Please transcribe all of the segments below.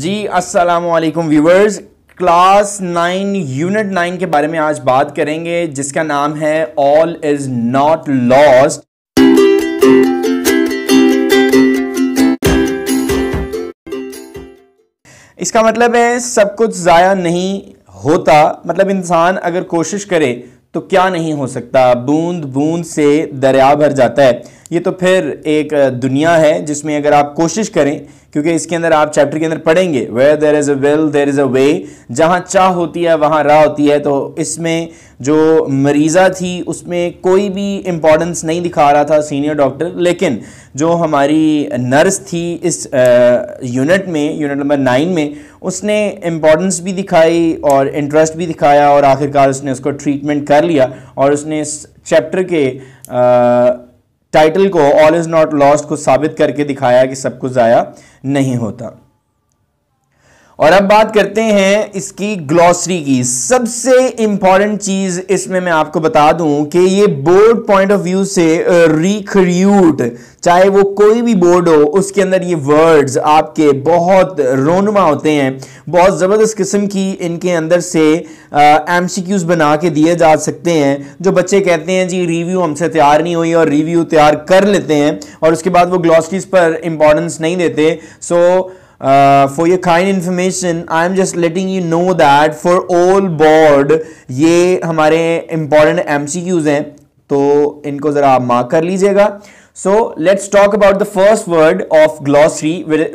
जी अस्सलाम वालेकुम viewers class nine unit nine के बारे में आज बात करेंगे जिसका नाम है ऑल इज नॉट लॉस्ट इसका मतलब है सब कुछ ज़ाया नहीं होता मतलब इंसान अगर कोशिश करे तो क्या नहीं हो सकता बूंद बूंद से दरिया भर जाता है ये तो फिर एक दुनिया है जिसमें अगर आप कोशिश करें क्योंकि इसके अंदर आप चैप्टर के अंदर पढ़ेंगे way there is a will there is a way जहाँ चाह होती है वहाँ राह होती है तो इसमें जो मरीज़ा थी उसमें कोई भी इम्पोर्टेंस नहीं दिखा रहा था सीनियर डॉक्टर लेकिन जो हमारी नर्स थी इस यूनिट uh, में यूनिट नंबर नाइन में उसने इम्पोर्टेंस भी दिखाई और इंटरेस्ट भी दिखाया और आखिरकार उसने उसको ट्रीटमेंट कर लिया और उसने इस चैप्टर के आ, uh, टाइटल को ऑल इज नॉट लॉस्ट को साबित करके दिखाया कि सब कुछ ज़ाया नहीं होता और अब बात करते हैं इसकी ग्लॉसरी की सबसे इंपॉर्टेंट चीज इसमें मैं आपको बता दूं कि ये बोर्ड पॉइंट ऑफ व्यू से रिक्रूट चाहे वो कोई भी बोर्ड हो उसके अंदर ये वर्ड्स आपके बहुत रोनुमा होते हैं बहुत ज़बरदस्त किस्म की इनके अंदर से एम बना के दिए जा सकते हैं जो बच्चे कहते हैं जी रिव्यू हमसे तैयार नहीं हुई और रिव्यू तैयार कर लेते हैं और उसके बाद वो ग्लॉसरीज पर इंपॉर्टेंस नहीं देते so so, uh, for your kind information i am just letting you know that for all board ye hamare important mcqs hain to inko zara aap mark kar lijiyega so let's talk about the first word of glossary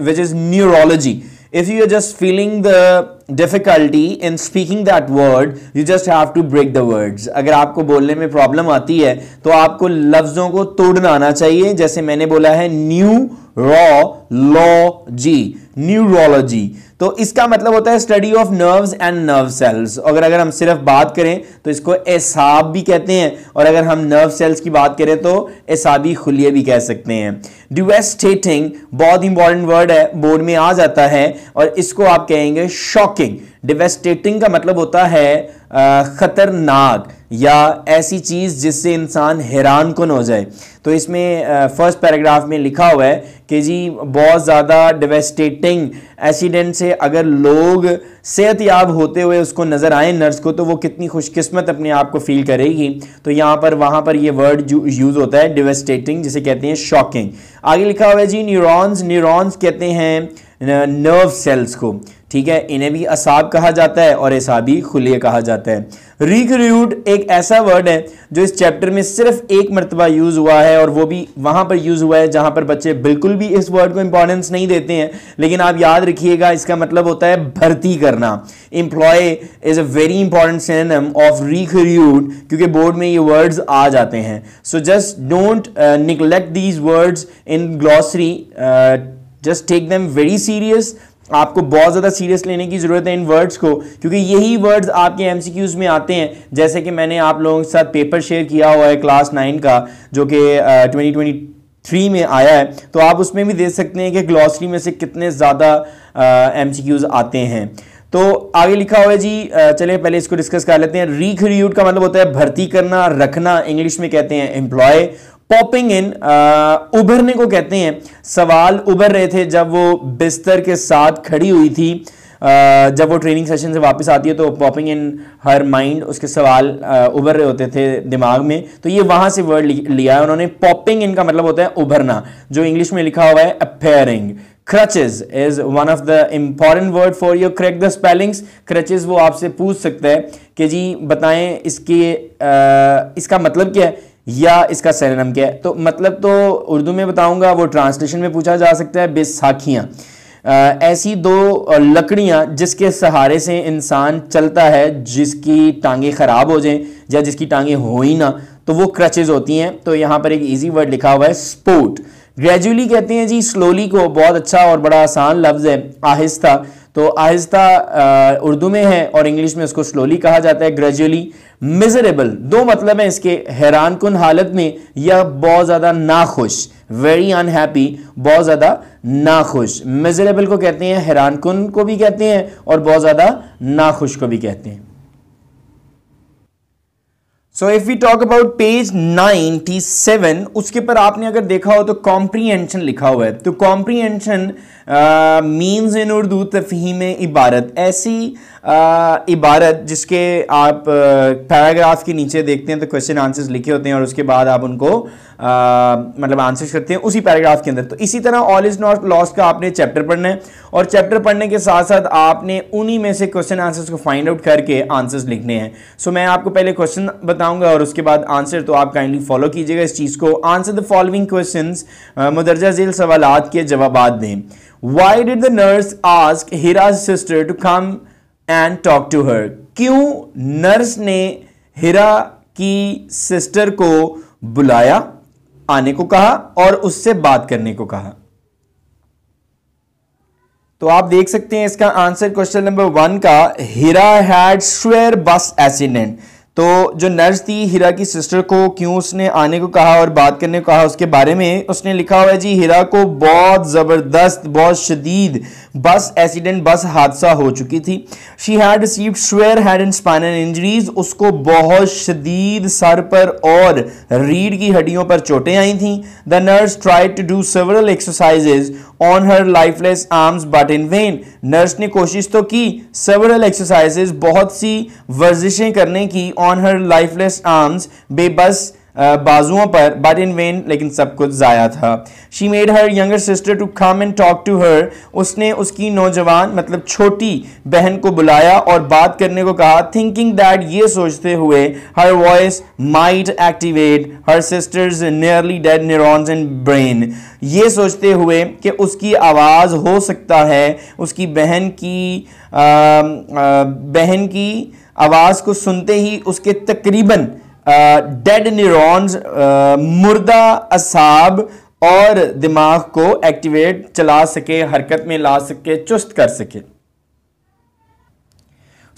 which is neurology if you are just feeling the difficulty in speaking that word you just have to break the words अगर आपको बोलने में problem आती है तो आपको लफ्जों को तोड़ना आना चाहिए जैसे मैंने बोला है neurology neurology तो इसका मतलब होता है study of nerves and nerve cells अगर अगर हम सिर्फ बात करें तो इसको एसाब भी कहते हैं और अगर हम नर्व सेल्स की बात करें तो एसाबी खुलिए भी कह सकते हैं डिवेस्टेटिंग बहुत इंपॉर्टेंट वर्ड है बोर्ड में आ जाता है और इसको आप कहेंगे शॉक शॉकिंग डिवेस्टेटिंग का मतलब होता है ख़तरनाक या ऐसी चीज़ जिससे इंसान हैरान कन हो जाए तो इसमें फर्स्ट पैराग्राफ में लिखा हुआ है कि जी बहुत ज़्यादा डिवेस्टेटिंग एक्सीडेंट से अगर लोग सेहतयाब होते हुए उसको नज़र आए नर्स को तो वो कितनी खुशकिस्मत अपने आप को फील करेगी तो यहाँ पर वहाँ पर ये वर्ड यूज़ होता है डिवेस्टेटिंग जिसे कहते हैं शॉकिंग आगे लिखा हुआ है जी न्यूरॉन्स न्यूरॉन्स कहते हैं नर्व सेल्स को ठीक है इन्हें भी असाब कहा जाता है और एसाबी खुलिए कहा जाता है रिक्रूट एक ऐसा वर्ड है जो इस चैप्टर में सिर्फ एक मरतबा यूज़ हुआ है और वो भी वहाँ पर यूज़ हुआ है जहाँ पर बच्चे बिल्कुल भी इस वर्ड को इंपॉर्टेंस नहीं देते हैं लेकिन आप याद रखिएगा इसका मतलब होता है भर्ती करना employ is a very important synonym of recruit क्योंकि बोर्ड में ये वर्ड्स आ जाते हैं so just don't neglect these words in glossary just take them very serious आपको बहुत ज़्यादा सीरियस लेने की ज़रूरत है इन वर्ड्स को क्योंकि यही वर्ड्स आपके एमसीक्यूज में आते हैं जैसे कि मैंने आप लोगों के साथ पेपर शेयर किया हुआ है क्लास नाइन का जो कि ट्वेंटी ट्वेंटी थ्री में आया है तो आप उसमें भी देख सकते हैं कि ग्लॉसरी में से कितने ज़्यादा एम आते हैं तो आगे लिखा हुआ है जी चले पहले इसको डिस्कस कर लेते हैं रिक्रियूट का मतलब होता है भर्ती करना रखना इंग्लिश में कहते हैं एम्प्लॉय पॉपिंग इन uh, उभरने को कहते हैं सवाल उभर रहे थे जब वो बिस्तर के साथ खड़ी हुई थी uh, जब वो ट्रेनिंग सेशन से वापस आती है तो पॉपिंग इन हर माइंड उसके सवाल uh, उभर रहे होते थे दिमाग में तो ये वहां से वर्ड लिया है उन्होंने पॉपिंग इन का मतलब होता है उभरना जो इंग्लिश में लिखा हुआ है appearing crutches is one of the important word for your correct the spellings crutches वो आपसे पूछ सकता है कि जी बताएं इसके आ, इसका मतलब क्या है या इसका सैनम क्या है तो मतलब तो उर्दू में बताऊंगा वो ट्रांसलेशन में पूछा जा सकता है बेसाखियाँ ऐसी दो लकड़ियाँ जिसके सहारे से इंसान चलता है जिसकी टांगें ख़राब हो जाएं या जिसकी टांगें हो ही ना तो वो क्रचेज़ होती हैं तो यहाँ पर एक इजी वर्ड लिखा हुआ है स्पोर्ट ग्रेजुअली कहते हैं जी स्लोली को बहुत अच्छा और बड़ा आसान लफ्ज़ है आहिस्ता तो आहिस्ता उर्दू में है और इंग्लिश में उसको स्लोली कहा जाता है ग्रेजुअली मिजरेबल दो मतलब है इसके हैरान कन हालत में या बहुत ज़्यादा नाखुश वेरी अनहैप्पी बहुत ज़्यादा नाखुश मिजरेबल को कहते हैं हैरान कन को भी कहते हैं और बहुत ज़्यादा नाखुश को भी कहते हैं so if we talk about page 97 उसके पर आपने अगर देखा हो तो कॉम्प्रीहेंशन लिखा हुआ है तो कॉम्प्रीहेंशन मीन्स इन उर्दू तफहीम इबारत ऐसी इबारत जिसके आप पैराग्राफ के नीचे देखते हैं तो क्वेश्चन आंसर्स लिखे होते हैं और उसके बाद आप उनको आ, मतलब आंसर्स करते हैं उसी पैराग्राफ के अंदर तो इसी तरह ऑल इज नॉट लॉस्ट का आपने चैप्टर पढ़ना है और चैप्टर पढ़ने के साथ साथ आपने उन्हीं में से क्वेश्चन आंसर्स को फाइंड आउट करके आंसर्स लिखने हैं सो मैं आपको पहले क्वेश्चन बताऊंगा और उसके बाद आंसर तो आप काइंडली फॉलो कीजिएगा इस चीज़ को आंसर द फॉलोइंग क्वेश्चन मुदरजा झील सवाल के जवाब दें why did the nurse ask Hira's sister to come and talk to her क्यों नर्स ने हिरा की सिस्टर को बुलाया आने को कहा और उससे बात करने को कहा तो आप देख सकते हैं इसका आंसर क्वेश्चन नंबर वन का Hira had severe bus accident तो जो नर्स थी हीरा की सिस्टर को क्यों उसने आने को कहा और बात करने को कहा उसके बारे में उसने लिखा हुआ है जी हीरा को बहुत ज़बरदस्त बहुत शदीद बस एक्सीडेंट बस हादसा हो चुकी थी she had received severe head and spinal injuries उसको बहुत शदीद सर पर और रीढ़ की हड्डियों पर चोटें आई थी the nurse try to do several exercises on her lifeless arms but in vain nurse ने कोशिश तो की सेवरल एक्सरसाइजेज बहुत सी वर्जिशें करने की ऑन हर लाइफलेस आर्म्स बेबस बाजुओं पर बट इन वेन लेकिन सब कुछ ज़ाया था she made her younger sister to come and talk to her उसने उसकी नौजवान मतलब छोटी बहन को बुलाया और बात करने को कहा थिंकिंग दैट ये सोचते हुए her voice might activate her sister's nearly dead neurons and brain ये सोचते हुए कि उसकी आवाज़ हो सकता है उसकी बहन की आ, आ, बहन की आवाज़ को सुनते ही उसके तकरीबन डेड न्यूरॉन्स मुर्दा असाब और दिमाग को एक्टिवेट चला सके हरकत में ला सके चुस्त कर सके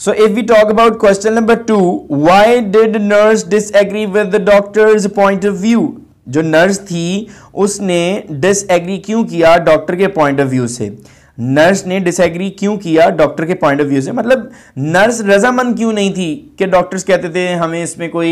so if we talk about question number two why did nurse disagree with the doctor's point of view जो नर्स थी उसने डिसएग्री क्यों किया डॉक्टर के पॉइंट ऑफ व्यू से नर्स ने डिसएग्री क्यों किया डॉक्टर के पॉइंट ऑफ व्यू से मतलब नर्स रजामंद क्यों नहीं थी कि डॉक्टर्स कहते थे हमें इसमें कोई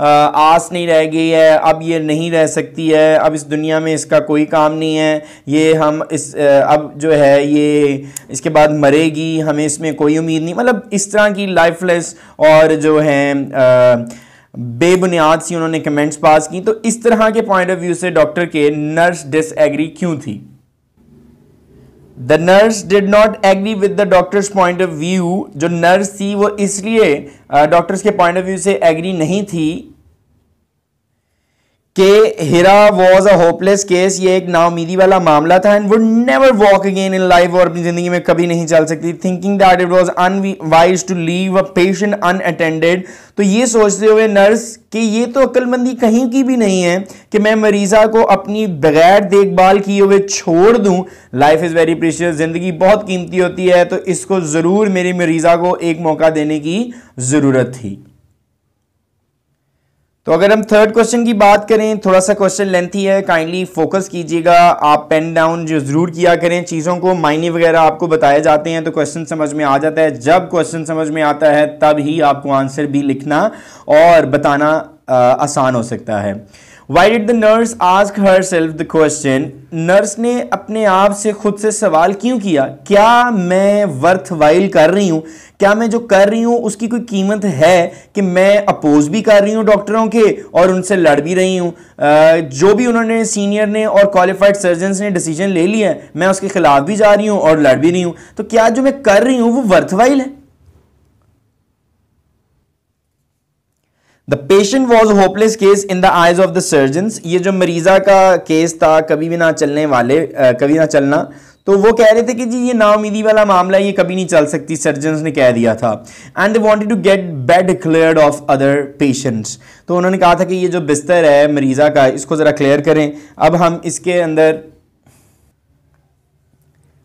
आस नहीं रह गई है अब ये नहीं रह सकती है अब इस दुनिया में इसका कोई काम नहीं है ये हम इस अब जो है ये इसके बाद मरेगी हमें इसमें कोई उम्मीद नहीं मतलब इस तरह की लाइफलेस और जो है बेबुनियाद सी उन्होंने कमेंट्स पास की तो इस तरह के पॉइंट ऑफ व्यू से डॉक्टर के नर्स डिसएग्री क्यों थी the nurse did not agree with the doctor's point of view जो नर्स थी वो इसलिए डॉक्टर्स के पॉइंट ऑफ व्यू से एग्री नहीं थी कि Hira was a hopeless case ये एक नाउमीदी वाला मामला था and would never walk again in life और अपनी जिंदगी में कभी नहीं चल सकती thinking that it was unwise to leave a patient unattended तो ये सोचते हुए नर्स कि ये तो अक्लमंदी कहीं की भी नहीं है कि मैं मरीज़ा को अपनी बगैर देखभाल किए हुए छोड़ दूँ लाइफ इज़ वेरी प्रीशियस ज़िंदगी बहुत कीमती होती है तो इसको ज़रूर मेरी मरीज़ा को एक मौका देने की ज़रूरत थी तो अगर हम थर्ड क्वेश्चन की बात करें थोड़ा सा क्वेश्चन लेंथी है काइंडली फोकस कीजिएगा आप पेन डाउन जो जरूर किया करें चीज़ों को मायने वगैरह आपको बताए जाते हैं तो क्वेश्चन समझ में आ जाता है जब क्वेश्चन समझ में आता है तब ही आपको आंसर भी लिखना और बताना आ, आसान हो सकता है why did the nurse ask herself the question nurse ने अपने आप से खुद से सवाल क्यों किया क्या मैं वर्थ वाइल कर रही हूँ क्या मैं जो कर रही हूँ उसकी कोई कीमत है कि मैं अपोज भी कर रही हूँ डॉक्टरों के और उनसे लड़ भी रही हूँ जो भी उन्होंने सीनियर ने और क्वालिफाइड सर्जन्स ने डिसीजन ले लिया है मैं उसके खिलाफ भी जा रही हूँ और लड़ भी रही हूँ तो क्या जो मैं कर रही हूँ वो वर्थ वाइल है the patient was hopeless case in the eyes of the surgeons ये जो मरीजा का केस था कभी भी ना चलने वाले कभी ना चलना तो वो कह रहे थे कि जी ये नाउमीदी वाला मामला ये कभी नहीं चल सकती सर्जन्स ने कह दिया था and they wanted to get bed clear of other patients तो उन्होंने कहा था कि ये जो बिस्तर है मरीज़ा का इसको ज़रा क्लियर करें अब हम इसके अंदर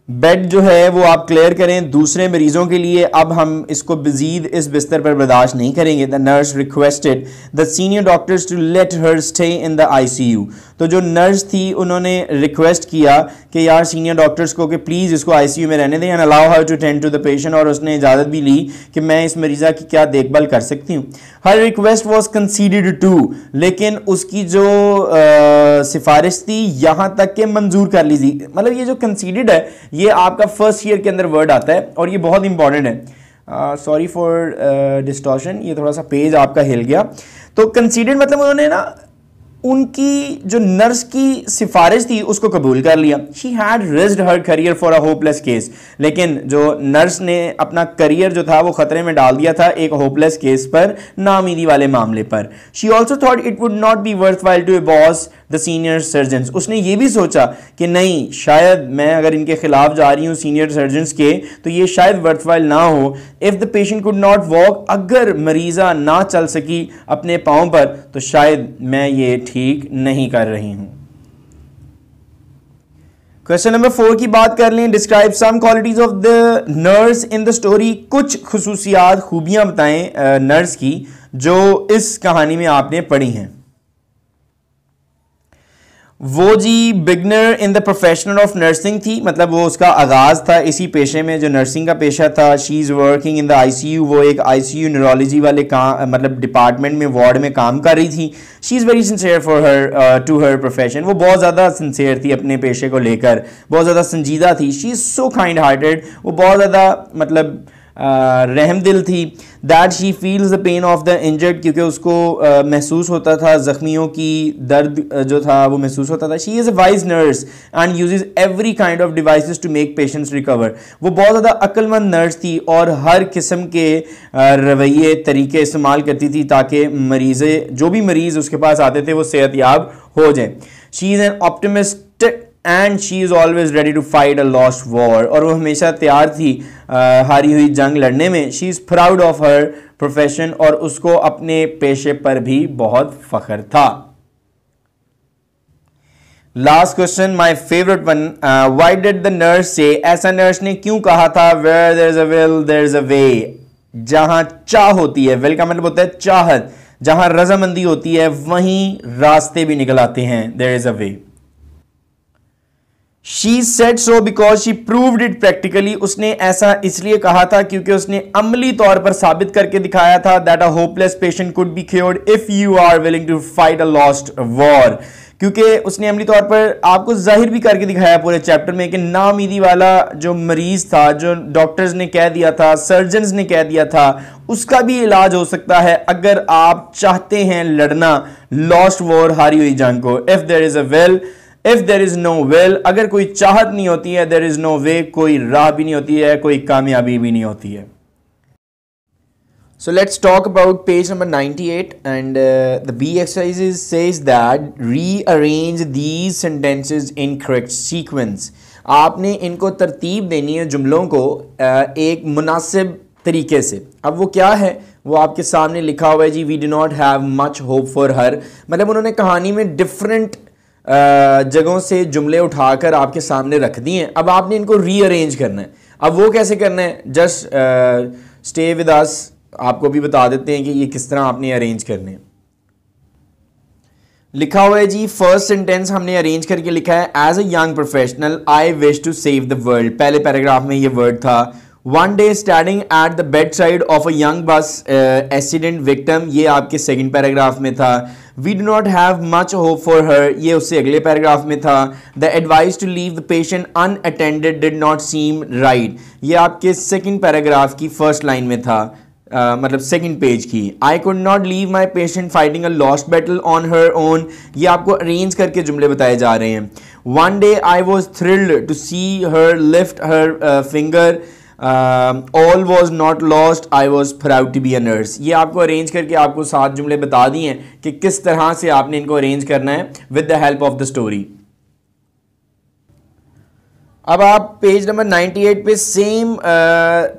बेड जो है वो आप क्लियर करें दूसरे मरीज़ों के लिए अब हम इसको मजीद इस बिस्तर पर बर्दाश्त नहीं करेंगे the nurse requested the senior doctors to let her stay in the ICU तो जो नर्स थी उन्होंने रिक्वेस्ट किया कि यार सीनियर डॉक्टर्स को कि प्लीज़ इसको आईसीयू में रहने दें and allow her to tend to the patient और उसने इजाज़त भी ली कि मैं इस मरीज़ा की क्या देखभाल कर सकती हूँ her request was considered to लेकिन उसकी जो सिफारिश थी यहाँ तक के मंजूर कर लीजिए मतलब ये जो कंसीडर्ड है ये आपका फर्स्ट ईयर के अंदर वर्ड आता है और ये बहुत इंपॉर्टेंट है सॉरी फॉर डिस्टॉशन ये थोड़ा सा पेज आपका हिल गया तो कंसीडर्ड मतलब उन्होंने ना उनकी जो नर्स की सिफारिश थी उसको कबूल कर लिया she had risked her career for a hopeless case लेकिन जो नर्स ने अपना करियर जो था वो ख़तरे में डाल दिया था एक होपलेस केस पर नामीदी वाले मामले पर she also thought it would not be worthwhile to oppose the senior surgeon उसने ये भी सोचा कि नहीं शायद मैं अगर इनके खिलाफ जा रही हूँ सीनियर सर्जन के तो ये शायद वर्थवाइल ना हो if the patient could not walk अगर मरीज़ा ना चल सकी अपने पाँव पर तो शायद मैं ये ठीक नहीं कर रही हूँ क्वेश्चन नंबर फोर की बात कर लें describe some qualities of the nurse in the story कुछ खसूसियात खूबियाँ बताएं नर्स की जो इस कहानी में आपने पढ़ी हैं वो she beginner in the profession of nursing थी मतलब वो उसका आगाज़ था इसी पेशे में जो नर्सिंग का पेशा था she is working in the ICU वो एक आईसीयू न्यूरोलॉजी वाले काम मतलब डिपार्टमेंट में वार्ड में काम कर रही थी she is very sincere for her to her profession वो बहुत ज़्यादा सिंसेयर थी अपने पेशे को लेकर बहुत ज़्यादा संजीदा थी she is so kind hearted वो बहुत ज़्यादा मतलब रहम दिल थी that she feels the pain of the injured क्योंकि उसको uh, महसूस होता था ज़ख्मियों की दर्द uh, जो था वो महसूस होता था she is a wise nurse and use every kind of device to make patients recover वो बहुत ज़्यादा अक्लमंद नर्स थी और हर किस्म के रवैये तरीके इस्तेमाल करती थी ताकि मरीज़ जो भी मरीज़ उसके पास आते थे वो सेहत याब हो जाए she is an optimist and she is always ready to fight a lost war और वो हमेशा तैयार थी आ, हारी हुई जंग लड़ने में she is proud of her profession और उसको अपने पेशे पर भी बहुत फ़ख्र था last question my favourite one why did the nurse say ऐसा नर्स ने क्यों कहा था where there is a will there is a way जहां चाह होती है विल का मतलब होता है चाहत जहां रजामंदी होती है वहीं रास्ते भी निकल आते हैं there is a way she said so because she proved it practically उसने ऐसा इसलिए कहा था क्योंकि उसने अमली तौर पर साबित करके दिखाया था that a hopeless patient could be cured if you are willing to fight a lost war क्योंकि उसने अमली तौर पर आपको जाहिर भी करके दिखाया पूरे चैप्टर में कि नामीदी वाला जो मरीज था जो डॉक्टर्स ने कह दिया था सर्जन ने कह दिया था उसका भी इलाज हो सकता है अगर आप चाहते हैं लड़ना लॉस्ट वॉर हारी हुई जंग को if there is a will if there is no will अगर कोई चाहत नहीं होती है देर इज नो वे कोई राह भी नहीं होती है कोई कामयाबी भी नहीं होती है so let's talk about page number 98 and uh, the B exercises that that rearrange these sentences in correct आपने इनको तरतीब देनी है जुमलों को uh, एक मुनासिब तरीके से अब वो क्या है वो आपके सामने लिखा हुआ है जी we do not have much hope for her मतलब उन्होंने कहानी में डिफरेंट जगहों से जुमले उठाकर आपके सामने रख दिए हैं अब आपने इनको रीअरेंज करना है अब वो कैसे करना है जस्ट स्टे विद अस आपको भी बता देते हैं कि ये किस तरह आपने अरेंज करने हैं लिखा हुआ है जी फर्स्ट सेंटेंस हमने अरेंज करके लिखा है as a young professional I wish to save the world पहले पैराग्राफ में ये वर्ड था one day standing at the bedside of a young bus accident victim ये आपके सेकंड पैराग्राफ में था we do not have much hope for her ये उससे अगले पैराग्राफ में था the advice to leave the patient unattended did not seem right ये आपके सेकेंड पैराग्राफ की फर्स्ट लाइन में था Uh, मतलब सेकंड पेज की I could not leave my patient fighting a lost battle on her own ये आपको arrange करके जुमले बताए जा रहे हैं one day I was thrilled to see her lift her finger all was not lost I was proud to be a nurse ये आपको अरेंज करके आपको सात जुमले बता दिए हैं कि किस तरह से आपने इनको अरेंज करना है with the help of the story अब आप पेज नंबर 98 पे सेम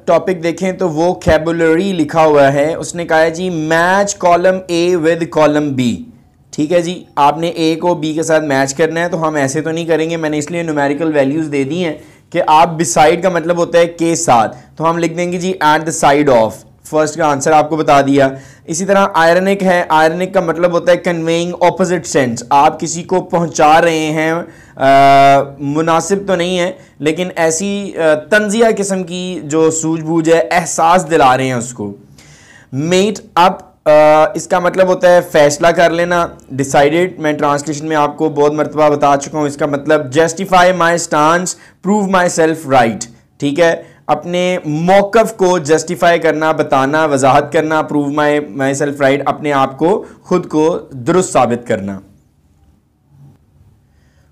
टॉपिक uh, देखें तो वो कैबुलरी लिखा हुआ है उसने कहा है जी match column A with column B ठीक है जी आपने ए को बी के साथ मैच करना है तो हम ऐसे तो नहीं करेंगे मैंने इसलिए न्यूमेरिकल वैल्यूज़ दे दी हैं कि आप बिसाइड का मतलब होता है के साथ तो हम लिख देंगे जी at the side of first का आंसर आपको बता दिया इसी तरह आयरनिक है आयरनिक का मतलब होता है कन्वेइंग ऑपोजिट सेंस आप किसी को पहुंचा रहे हैं आ, मुनासिब तो नहीं है लेकिन ऐसी तंजिया किस्म की जो सूझबूझ है एहसास दिला रहे हैं उसको मेट अप इसका मतलब होता है फैसला कर लेना डिसाइडेड मैं ट्रांसलेशन में आपको बहुत मरतबा बता चुका हूँ इसका मतलब justify my stance prove myself right ठीक है अपने मौक़ को जस्टिफाई करना बताना वजाहत करना prove my myself right अपने आप को ख़ुद को दुरुस्त साबित करना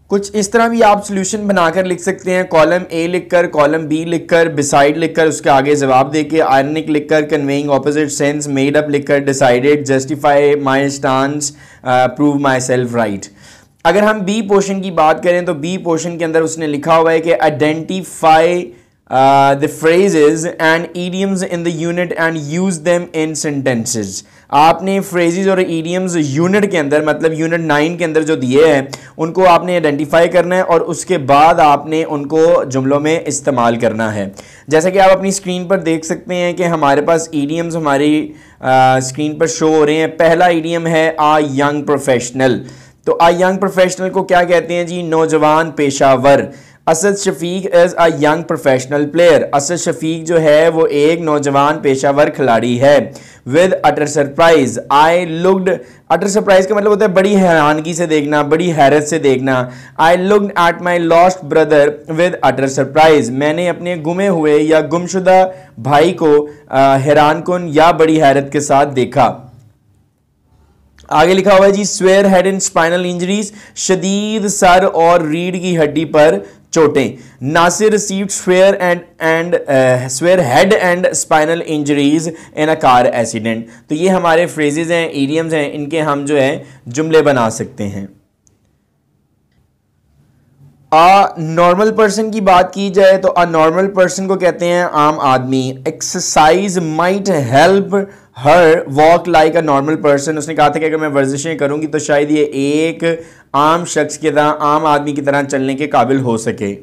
कुछ इस तरह भी आप सोल्यूशन बनाकर लिख सकते हैं कॉलम ए लिखकर कॉलम बी लिखकर बिसाइड लिखकर उसके आगे जवाब देके आयनिक लिखकर conveying opposite sense made up लिखकर decided justify my stance prove myself right अगर हम बी पोर्शन की बात करें तो बी पोर्शन के अंदर उसने लिखा हुआ है कि identify the phrases and idioms in the unit and use them in sentences आपने फ्रेजेज और ईडियम्स यूनिट के अंदर मतलब यूनिट नाइन के अंदर जो दिए हैं उनको आपने आइडेंटिफाई करना है और उसके बाद आपने उनको जुमलों में इस्तेमाल करना है जैसा कि आप अपनी स्क्रीन पर देख सकते हैं कि हमारे पास ईडियम्स हमारी आ, स्क्रीन पर शो हो रहे हैं पहला ईडियम है आ यंग प्रोफेशनल तो आ यंग प्रोफेशनल को क्या कहते हैं जी नौजवान पेशावर Asad Shafiq is a young professional player Asad Shafiq जो है वो एक नौजवान पेशावर खिलाड़ी है with utter surprise I looked utter surprise का मतलब होता है बड़ी हैरानगी से देखना बड़ी हैरत से देखना I looked at my lost brother with utter surprise मैंने अपने गुमे हुए या गुमशुदा भाई को हैरान कन या बड़ी हैरत के साथ देखा आगे लिखा हुआ है जी severe head and spinal injuries शदीद सर और रीढ़ की हड्डी पर चोटें Nasir receive severe and and uh, severe head and spinal injuries in a car accident तो ये हमारे फ्रेजेज हैं एडियम्स हैं इनके हम जो है जुमले बना सकते हैं आ नॉर्मल पर्सन की बात की जाए तो अ नॉर्मल पर्सन को कहते हैं आम आदमी exercise might help her walk like a normal person उसने कहा था कि अगर मैं वर्जिशें करूंगी तो शायद ये एक आम शख्स की तरह आम आदमी की तरह चलने के काबिल हो सके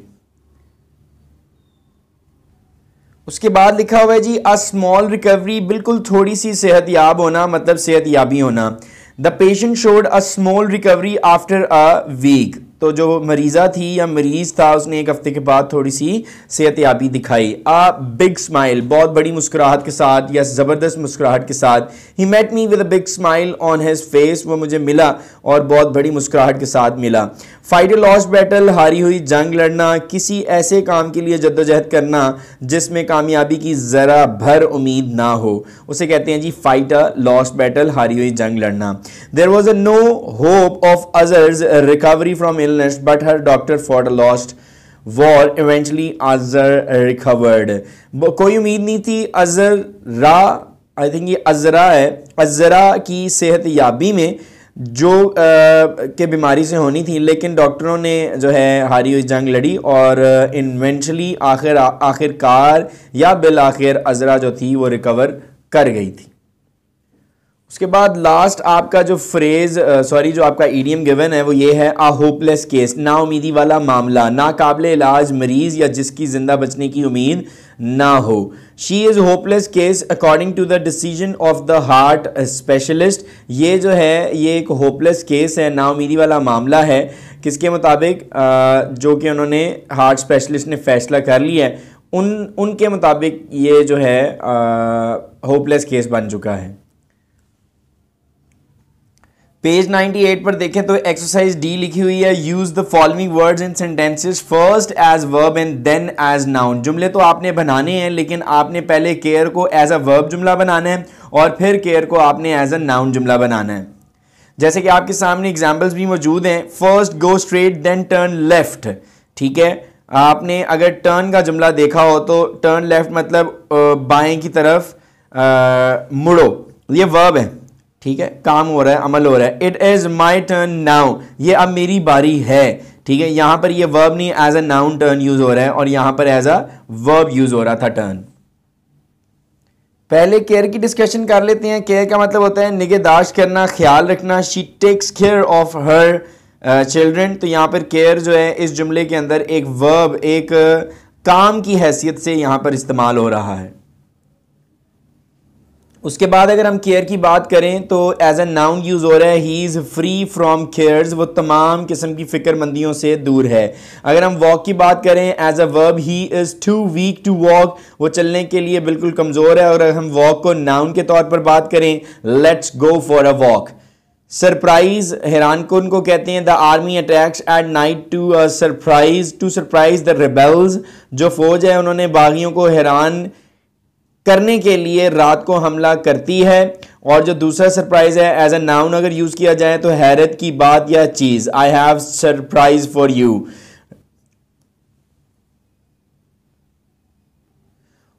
उसके बाद लिखा हुआ है जी अ स्मॉल रिकवरी बिल्कुल थोड़ी सी सेहत याब होना मतलब सेहत याबी होना the patient showed a small recovery after a week तो जो मरीज़ा थी या मरीज़ था उसने एक हफ़्ते के बाद थोड़ी सी सेहत याबी दिखाई आ बिग स्माइल बहुत बड़ी मुस्कुराहट के साथ या ज़बरदस्त मुस्कुराहट के साथ ही met me with a big smile on his face वो मुझे मिला और बहुत बड़ी मुस्कुराहट के साथ मिला फाइट लॉस्ट बैटल हारी हुई जंग लड़ना किसी ऐसे काम के लिए जद्दोजहद करना जिसमें कामयाबी की ज़रा भर उम्मीद ना हो उसे कहते हैं जी फाइट अ लॉस्ट बैटल हारी हुई जंग लड़ना there was a no hope of Azar's recovery from illness but her doctor for a lost war eventually Azar recovered कोई उम्मीद नहीं थी रा आई थिंक ये अजरा है अजरा की सेहत याबी में जो आ, के बीमारी से होनी थी लेकिन डॉक्टरों ने जो है हारी हुई जंग लड़ी और इन्वेंशली आखिर आखिरकार या बिल आखिर अजरा जो थी वो रिकवर कर गई थी उसके बाद लास्ट आपका जो फ्रेज सॉरी जो आपका ईडीएम गिवन है वो ये है आ होपलेस केस ना उम्मीदी वाला मामला काबिल इलाज मरीज या जिसकी जिंदा बचने की उम्मीद ना हो she is hopeless case according to the decision of the heart specialist ये जो है ये एक होपलेस केस है उम्मीदी वाला मामला है किसके मुताबिक जो कि उन्होंने हार्ट स्पेशलिस्ट ने फैसला कर लिया है उन उनके मुताबिक ये जो है होपलेस केस बन चुका है पेज 98 पर देखें तो एक्सरसाइज डी लिखी हुई है use the following words in sentences first as verb and then as noun जुमले तो आपने बनाने हैं लेकिन आपने पहले केयर को एज अ वर्ब जुमला बनाना है और फिर केयर को आपने एज अ नाउन जुमला बनाना है जैसे कि आपके सामने एग्जाम्पल्स भी मौजूद हैं first go straight then turn left ठीक है आपने अगर टर्न का जुमला देखा हो तो टर्न लेफ्ट मतलब बाएं की तरफ आ, मुड़ो ये वर्ब है ठीक है काम हो रहा है अमल हो रहा है it is my turn now ये अब मेरी बारी है ठीक है यहां पर ये वर्ब नहीं as a noun turn use हो रहा है और यहां पर एज अ वर्ब यूज़ हो रहा था टर्न पहले केयर की डिस्कशन कर लेते हैं केयर का मतलब होता है निगेदाश्त करना ख्याल रखना she takes care of her children तो यहां पर केयर जो है इस जुमले के अंदर एक वर्ब एक uh, काम की हैसियत से यहां पर इस्तेमाल हो रहा है उसके बाद अगर हम केयर की बात करें तो एज ए नाउन यूज़ हो रहा है he is free from cares वो तमाम किस्म की फ़िक्रमंदियों से दूर है अगर हम वॉक की बात करें as a verb he is too weak to walk वो चलने के लिए बिल्कुल कमज़ोर है और अगर हम वॉक को नाउन के तौर पर बात करें let's go for a walk surprise हैरान कन को कहते हैं the army attacks at night to surprise to surprise the rebels जो फौज है उन्होंने बागियों को हैरान करने के लिए रात को हमला करती है और जो दूसरा सरप्राइज़ है एज अ नाउन अगर यूज़ किया जाए तो हैरत की बात या चीज़ I have surprise for you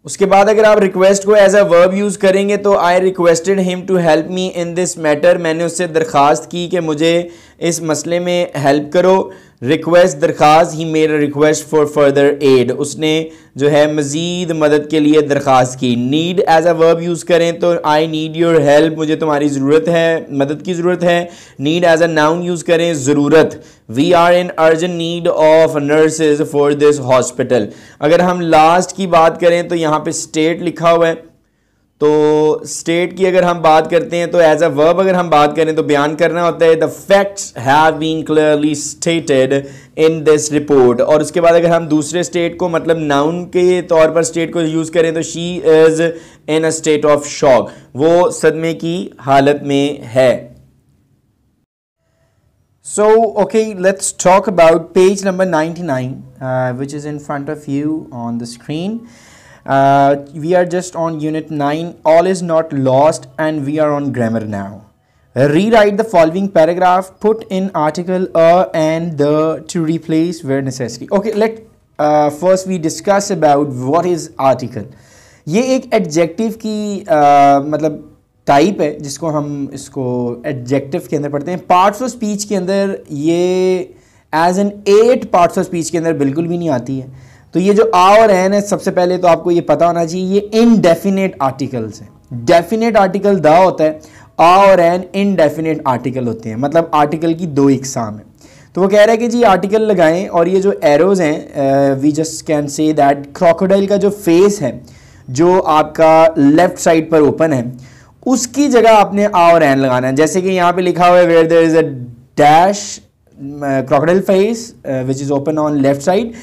उसके बाद अगर आप रिक्वेस्ट को एज अ वर्ब यूज़ करेंगे तो I requested him to help me in this matter मैंने उससे दरख्वास्त की कि मुझे इस मसले में हेल्प करो रिक्वेस्ट दरख्वास्त he made request for further aid उसने जो है मज़ीद मदद के लिए दरख्वास्त की need as a verb use करें तो आई नीड योर हेल्प मुझे तुम्हारी ज़रूरत है मदद की ज़रूरत है need as a noun use करें ज़रूरत we are in urgent need of nurses for this hospital अगर हम लास्ट की बात करें तो यहाँ पे स्टेट लिखा हुआ है तो स्टेट की अगर हम बात करते हैं तो एज अ वर्ब अगर हम बात करें तो बयान करना होता है the facts have been clearly stated in this report और उसके बाद अगर हम दूसरे स्टेट को मतलब नाउन के तौर पर स्टेट को यूज़ करें तो she is in a state of shock वो सदमे की हालत में है so okay let's talk about page number 99, nine which is in front of you on the screen uh, we are just on unit 9 all is not lost and we are on grammar now rewrite the following paragraph put in article a uh, and the to replace where necessary okay let uh, first we discuss about what is article ye ek adjective ki uh, matlab type है जिसको हम इसको adjective के अंदर पढ़ते हैं parts of speech के अंदर ये as an eight parts of speech के अंदर बिल्कुल भी नहीं आती है तो ये जो आ और एन है सबसे पहले तो आपको ये पता होना चाहिए ये इनडेफिनेट आर्टिकल्स हैं डेफिनेट आर्टिकल द होता है आ और एन इनडेफिनेट आर्टिकल होते हैं मतलब आर्टिकल की दो इकसाम है तो वो कह रहा है कि जी आर्टिकल लगाएं और ये जो एरोज़ हैं we just can say that crocodile का जो फेस है जो आपका लेफ्ट साइड पर ओपन है उसकी जगह आपने आ और एन लगाना है जैसे कि यहाँ पे लिखा हुआ है where there is a dash Uh, crocodile face uh, which is open on left side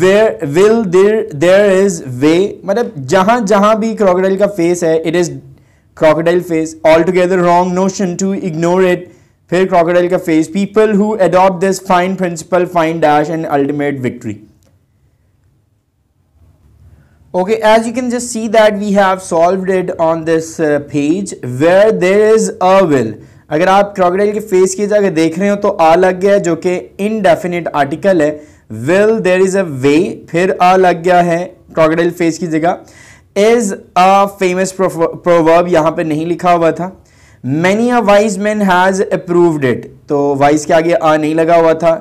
where will there there is way मतलब jahan जहाँ भी crocodile का face है it is crocodile face altogether wrong notion to ignore it फिर crocodile का face people who adopt this fine principle find dash and ultimate victory okay as you can just see that we have solved it on this uh, page where there is a will अगर आप क्रॉकडाइल के face की जगह देख रहे हो तो आ लग गया जो कि इनडेफिनेट आर्टिकल है will there is a way फिर आ लग गया है क्रॉकडाइल फेस की जगह इज अ फेमस प्रोवर्ब यहाँ पे नहीं लिखा हुआ था many a wise man has approved it तो वाइज के आगे आ नहीं लगा हुआ था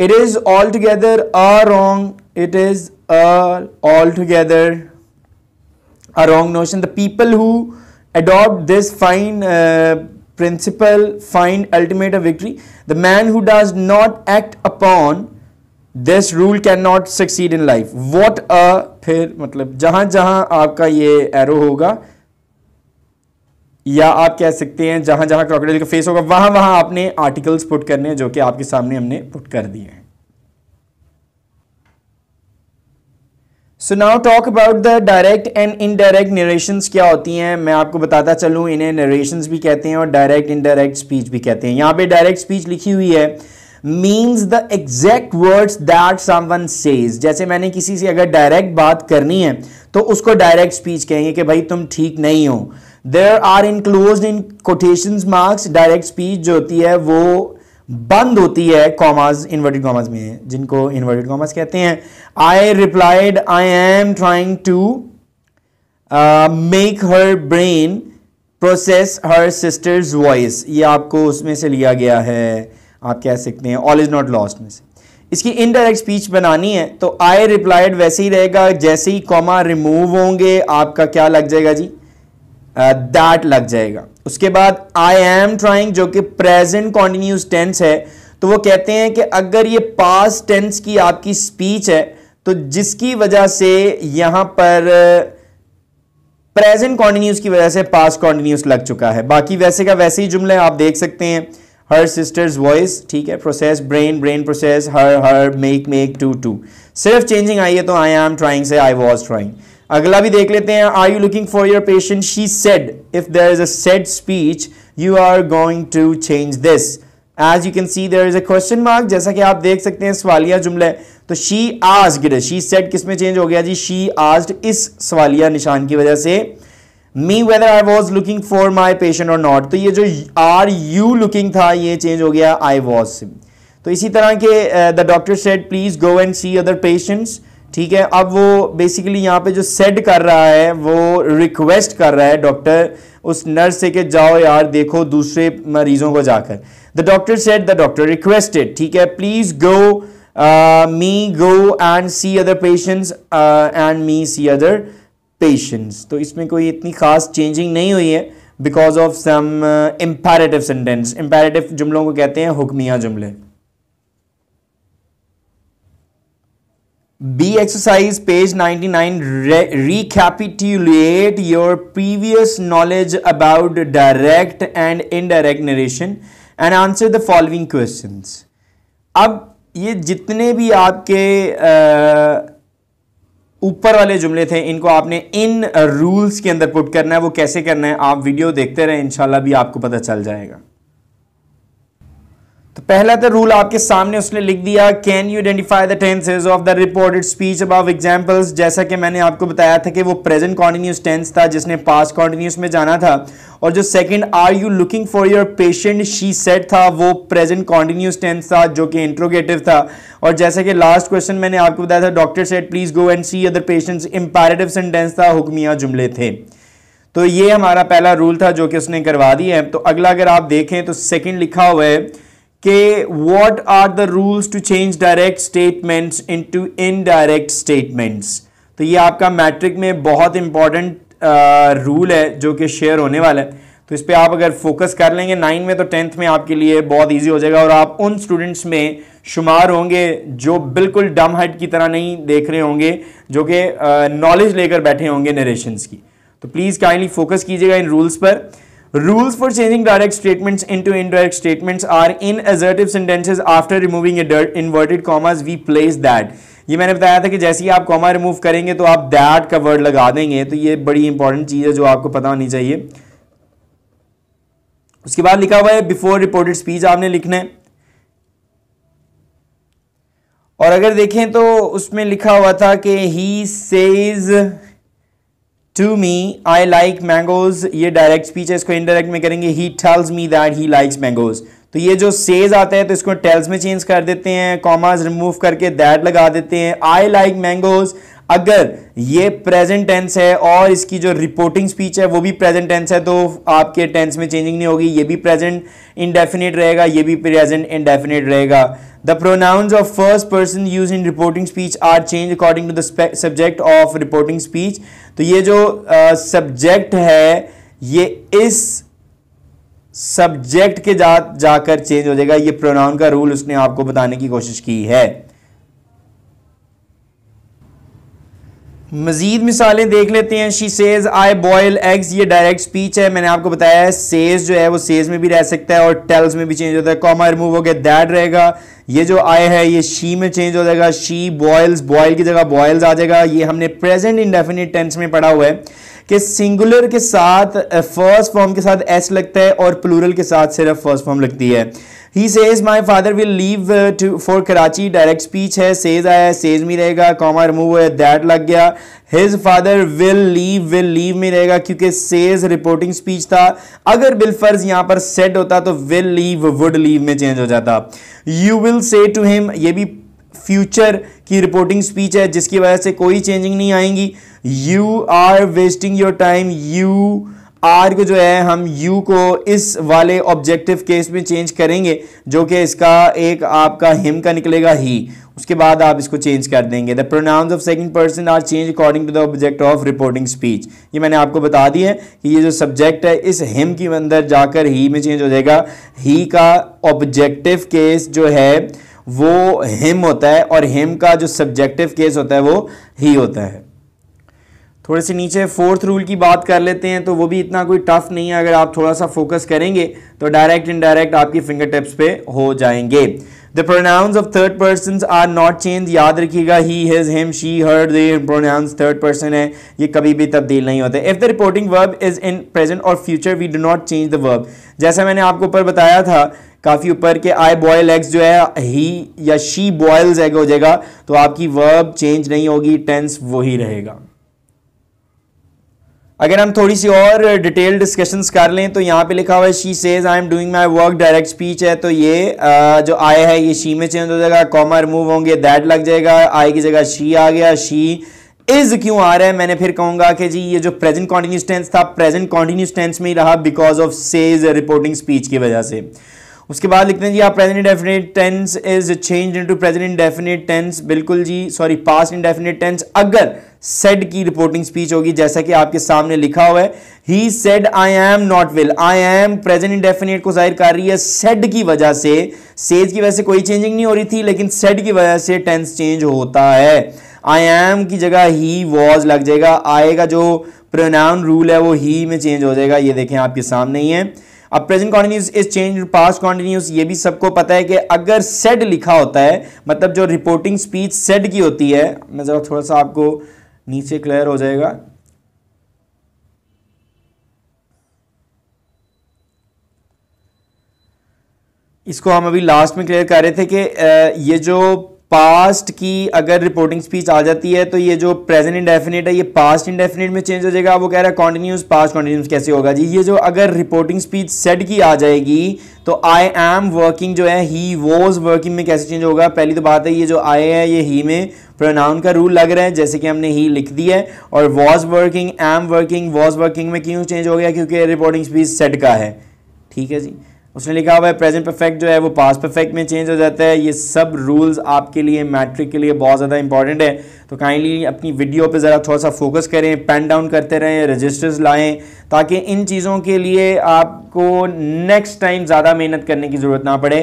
it is altogether a wrong it is altogether a wrong notion the people who this this fine uh, principle find ultimate victory. The man who does not act upon this rule cannot succeed in life what a फिर मतलब जहां जहां आपका ये arrow होगा या आप कह सकते हैं जहां जहां क्रॉकडाइल का फेस होगा वहां वहां आपने आर्टिकल्स पुट करने हैं जो कि आपके सामने हमने पुट कर दिए हैं so now talk about the direct and indirect narrations क्या होती हैं मैं आपको बताता चलूँ इन्हें नरेशंस भी कहते हैं और डायरेक्ट इनडायरेक्ट स्पीच भी कहते हैं यहाँ पे डायरेक्ट स्पीच लिखी हुई है means the exact words that someone says जैसे मैंने किसी से अगर डायरेक्ट बात करनी है तो उसको डायरेक्ट स्पीच कहेंगे कि भाई तुम ठीक नहीं हो there are enclose in quotation marks direct speech जो होती है वो बंद होती है कॉमास इन्वर्टेड कॉमर्स में जिनको इन्वर्टेड कॉमर्स कहते हैं I replied I am trying to make her brain process her sisters voice ये आपको उसमें से लिया गया है आप कह सकते हैं ऑल इज नॉट लॉस्ट में से इसकी इनडायरेक्ट स्पीच बनानी है तो आई रिप्लाइड वैसे ही रहेगा जैसे ही कॉमा रिमूव होंगे आपका क्या लग जाएगा जी दैट लग जाएगा उसके बाद आई एम ट्राइंग जो कि प्रेजेंट कॉन्टिन्यूस टेंस है तो वो कहते हैं कि अगर ये पास टेंस की आपकी स्पीच है तो जिसकी वजह से यहां पर प्रेजेंट कॉन्टिन्यूस की वजह से पास कॉन्टिन्यूस लग चुका है बाकी वैसे का वैसे ही जुमले आप देख सकते हैं हर सिस्टर्स वॉइस ठीक है process brain brain process her her make make to to सिर्फ चेंजिंग आई है तो आई एम ट्राइंग से आई वॉज ट्राइंग अगला भी देख लेते हैं are you looking for your patient she said if there is a said speech you are going to change this as you can see there is a question mark जैसा कि आप देख सकते हैं सवालिया जुमले तो शी आज शी सेड किस में चेंज हो गया जी शी आज इस सवालिया निशान की वजह से me whether I was looking for my patient और नॉट तो ये जो आर यू लुकिंग था ये चेंज हो गया आई वॉज तो इसी तरह के the doctor said please go and see other patients ठीक है अब वो बेसिकली यहाँ पे जो सेड कर रहा है वो रिक्वेस्ट कर रहा है डॉक्टर उस नर्स से कि जाओ यार देखो दूसरे मरीजों को जाकर the doctor said the doctor requested ठीक है please go me go and see other patients and me see other patients तो इसमें कोई इतनी खास चेंजिंग नहीं हुई है because of some imperative sentence imperative जुमलों को कहते हैं हुक्मिया जुमले B exercise page ninety nine recapitulate your previous knowledge about direct and indirect narration and answer the following question अब ये जितने भी आपके ऊपर वाले जुमले थे इनको आपने इन रूल्स के अंदर पुट करना है वो कैसे करना है आप वीडियो देखते रहे इंशाल्लाह भी आपको पता चल जाएगा तो पहला तो रूल आपके सामने उसने लिख दिया can you identify the tenses of the reported speech above examples जैसा कि मैंने आपको बताया था कि वो प्रेजेंट कॉन्टिन्यूस टेंस था जिसने पास कॉन्टिन्यूस में जाना था और जो second are you looking for your patient she said था वो प्रेजेंट कॉन्टिन्यूस टेंस था जो कि इंट्रोगेटिव था और जैसा कि लास्ट क्वेश्चन मैंने आपको बताया था doctor said please go and see other patients imperative sentence था हुक्मिया जुमले थे तो ये हमारा पहला रूल था जो कि उसने करवा दिया है तो अगला अगर आप देखें तो सेकेंड लिखा हुआ है कि what are the rules to change direct statements into indirect statements तो ये आपका मैट्रिक में बहुत इंपॉर्टेंट रूल है जो कि शेयर होने वाला है तो इस पर आप अगर फोकस कर लेंगे नाइन में तो टेंथ में आपके लिए बहुत ईजी हो जाएगा और आप उन स्टूडेंट्स में शुमार होंगे जो बिल्कुल डम हट की तरह नहीं देख रहे होंगे जो कि नॉलेज लेकर बैठे होंगे नरेशंस की तो प्लीज़ काइंडली फोकस कीजिएगा इन रूल्स पर Rules for changing direct statements into indirect statements are in assertive sentences after removing inverted commas we place that. ये मैंने बताया था कि जैसे ही आप कॉमा रिमूव करेंगे तो आप दैट का वर्ड लगा देंगे तो ये बड़ी इंपॉर्टेंट चीज़ है जो आपको पता होनी चाहिए उसके बाद लिखा हुआ है बिफोर रिपोर्टेड स्पीच आपने लिखना है और अगर देखें तो उसमें लिखा हुआ था कि he says to me I like mangoes ये डायरेक्ट स्पीच है इसको इनडायरेक्ट में करेंगे he tells me that he likes mangoes तो ये जो सेज आता है तो इसको टेल्स में चेंज कर देते हैं कॉमास रिमूव करके दैट लगा देते हैं आई लाइक मैंगोज अगर ये प्रेजेंट टेंस है और इसकी जो रिपोर्टिंग स्पीच है वो भी प्रेजेंट टेंस है तो आपके टेंस में चेंजिंग नहीं होगी ये भी प्रेजेंट इंडेफिनेट रहेगा ये भी प्रेजेंट इंडेफिनेट रहेगा the pronouns of first person use in reporting speech are change according to the subject of reporting speech तो ये जो सब्जेक्ट uh, है ये इस सब्जेक्ट के जा जाकर चेंज हो जाएगा ये प्रोनाउन का रूल उसने आपको बताने की कोशिश की है मजीद मिसालें देख लेते हैं she says I boil eggs ये डायरेक्ट स्पीच है मैंने आपको बताया है सेज जो है वो सेज में भी रह सकता है और टेल्स में भी चेंज होता है कॉमा रिमूव हो गया दैट रहेगा ये जो आए है ये शी में चेंज हो जाएगा शी बॉयल्स बॉयल की जगह बॉयल्स आ जाएगा ये हमने प्रेजेंट इंडेफिनिट टेंस में पढ़ा हुआ है कि सिंगुलर के साथ फर्स्ट फॉर्म के साथ एस लगता है और प्लूरल के साथ सिर्फ फर्स्ट फॉर्म लगती है he says my father will leave to for Karachi direct speech है सेज आया सेज में रहेगा कॉमा रिमूव है दैट लग गया his father will leave will leave में रहेगा क्योंकि सेज रिपोर्टिंग स्पीच था अगर बिलफर्ज यहाँ पर सेट होता तो विल लीव वुड लीव में चेंज हो जाता you will say to him ये भी फ्यूचर की रिपोर्टिंग स्पीच है जिसकी वजह से कोई चेंजिंग नहीं आएंगी you are wasting your time you are को जो है हम यू को इस वाले ऑब्जेक्टिव केस में चेंज करेंगे जो कि इसका एक आपका हिम का निकलेगा ही उसके बाद आप इसको चेंज कर देंगे the pronouns of second person are change according to the object of reporting speech ये मैंने आपको बता दिया है कि ये जो सब्जेक्ट है इस हिम के अंदर जाकर ही में चेंज हो जाएगा ही का ऑब्जेक्टिव केस जो है वो हिम होता है और हिम का जो सब्जेक्टिव केस होता है वो ही होता है थोड़े से नीचे फोर्थ रूल की बात कर लेते हैं तो वो भी इतना कोई टफ नहीं है अगर आप थोड़ा सा फोकस करेंगे तो डायरेक्ट इनडायरेक्ट आपकी फिंगर टिप्स पे हो जाएंगे the pronouns of third person are not change याद रखिएगा he his him she her they pronouns third person है ये कभी भी तब्दील नहीं होते if the reporting verb is in present और future we do not change the verb जैसा मैंने आपको ऊपर बताया था काफ़ी ऊपर के आई बॉयल एग्स जो है ही या शी बॉयल्स एग हो जाएगा तो आपकी वर्ब चेंज नहीं होगी टेंस वही रहेगा अगर हम थोड़ी सी और डिटेल डिस्कशंस कर लें तो यहाँ पे लिखा हुआ है she says I am doing my work direct speech है तो ये जो आय है ये शी में चेंज हो जाएगा कॉमर मूव होंगे दैट लग जाएगा आई की जगह शी आ गया शी इज क्यों आ रहा है मैंने फिर कहूंगा कि जी ये जो प्रेजेंट कॉन्टिन्यूस टेंस था प्रेजेंट कॉन्टिन्यूस टेंस में ही रहा because of says reporting speech की वजह से उसके बाद लिखते हैं जी आप present indefinite tense is change into present indefinite tense बिल्कुल जी सॉरी पास्ट इंडेफिनेट टेंस अगर सेड की रिपोर्टिंग स्पीच होगी जैसा कि आपके सामने लिखा हुआ है he said I am not will I am present indefinite को जाहिर कर रही है सेड की वजह से सेज की वजह से कोई चेंजिंग नहीं हो रही थी लेकिन सेड की वजह से टेंस चेंज होता है आई एम की जगह ही वॉज लग जाएगा आएगा जो प्रोनाउन रूल है वो ही में चेंज हो जाएगा ये देखें आपके सामने ही है अब present continuous is change past continuous ये भी सबको पता है कि अगर सेड लिखा होता है मतलब जो रिपोर्टिंग स्पीच सेड की होती है मैं जरा थोड़ा सा आपको नीचे क्लियर हो जाएगा इसको हम अभी लास्ट में क्लियर कर रहे थे कि ये जो पास्ट की अगर रिपोर्टिंग स्पीच आ जाती है तो ये जो प्रेजेंट इंडेफिनेट है ये पास्ट इंडेफिनेट में चेंज हो जाएगा वो कह रहा है कॉन्टिन्यूस पास्ट कॉन्टिन्यूस कैसे होगा जी ये जो अगर रिपोर्टिंग स्पीच सेट की आ जाएगी तो आई एम वर्किंग जो है ही वॉज वर्किंग में कैसे चेंज होगा पहली तो बात है ये जो आई है ये ही में प्रोनाउन का रूल लग रहा है जैसे कि हमने ही लिख दी है और was working am working was working में क्यों चेंज हो गया क्योंकि रिपोर्टिंग स्पीच सेट का है ठीक है जी उसने लिखा हुआ है प्रेजेंट परफेक्ट जो है वो पास परफेक्ट में चेंज हो जाता है ये सब रूल्स आपके लिए मैट्रिक के लिए बहुत ज़्यादा इंपॉर्टेंट है तो काइंडली अपनी वीडियो पे ज़रा थोड़ा सा फोकस करें पेन डाउन करते रहें रजिस्टर्स लाएं ताकि इन चीज़ों के लिए आपको नेक्स्ट टाइम ज़्यादा मेहनत करने की ज़रूरत ना पड़े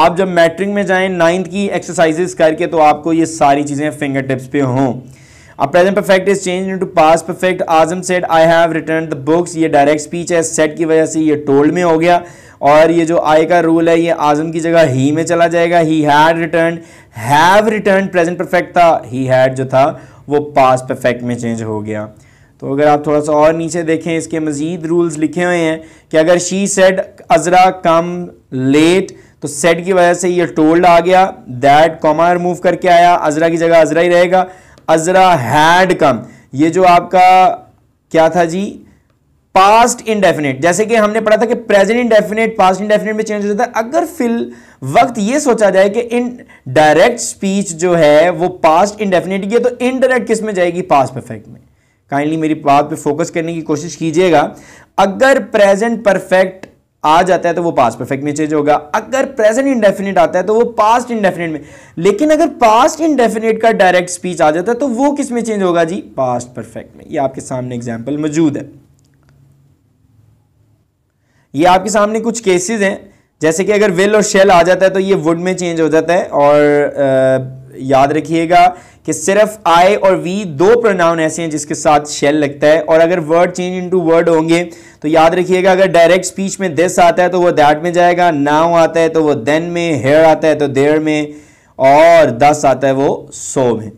आप जब मैट्रिक में जाएँ नाइन्थ की एक्सरसाइजेस करके तो आपको ये सारी चीज़ें फिंगर टिप्स पर हों अब present perfect is change to past perfect Azam said I have return the books ये डायरेक्ट स्पीच है सेट की वजह से ये टोल्ड में हो गया और ये जो आई का रूल है ये आजम की जगह ही में चला जाएगा he had return have return present perfect था ही हैड जो था वो पास परफेक्ट में चेंज हो गया तो अगर आप थोड़ा सा और नीचे देखें इसके मज़ीद रूल्स लिखे हुए हैं कि अगर she said Azra come late तो सेट की वजह से ये टोल्ड आ गया दैट कॉमा रिमूव करके आया अजरा की जगह अजरा ही रहेगा अजरा हैड कम ये जो आपका क्या था जी पास्ट इंडेफिनेट जैसे कि हमने पढ़ा था कि प्रेजेंट इंडेफिनेट पास्ट इंडेफिनेट में चेंज हो जाता है अगर फिल वक्त ये सोचा जाए कि इन डायरेक्ट स्पीच जो है वो पास्ट इंडेफिनेट की है तो इनडायरेक्ट किस में जाएगी पास्ट परफेक्ट में काइंडली मेरी बात पे फोकस करने की कोशिश कीजिएगा अगर प्रेजेंट परफेक्ट आ जाता है तो वो पास्ट परफेक्ट में चेंज होगा अगर प्रेजेंट इंडेफिनेट आता है तो वो पास्ट इंडेफिनेट में लेकिन अगर पास्ट इंडेफिनेट का डायरेक्ट स्पीच आ जाता है तो वो किस में चेंज होगा जी पास्ट परफेक्ट में ये आपके सामने एग्जाम्पल मौजूद है ये आपके सामने कुछ केसेस हैं जैसे कि अगर विल और शेल आ जाता है तो ये वुड में चेंज हो जाता है और आ, याद रखिएगा कि सिर्फ आई और वी दो प्रोनाउन ऐसे हैं जिसके साथ शेल लगता है और अगर वर्ड चेंज इनटू वर्ड होंगे तो याद रखिएगा अगर डायरेक्ट स्पीच में दिस आता है तो वो दैट में जाएगा नाउ आता है तो वो देन में हेयर आता है तो देर में और दस आता है वो सो में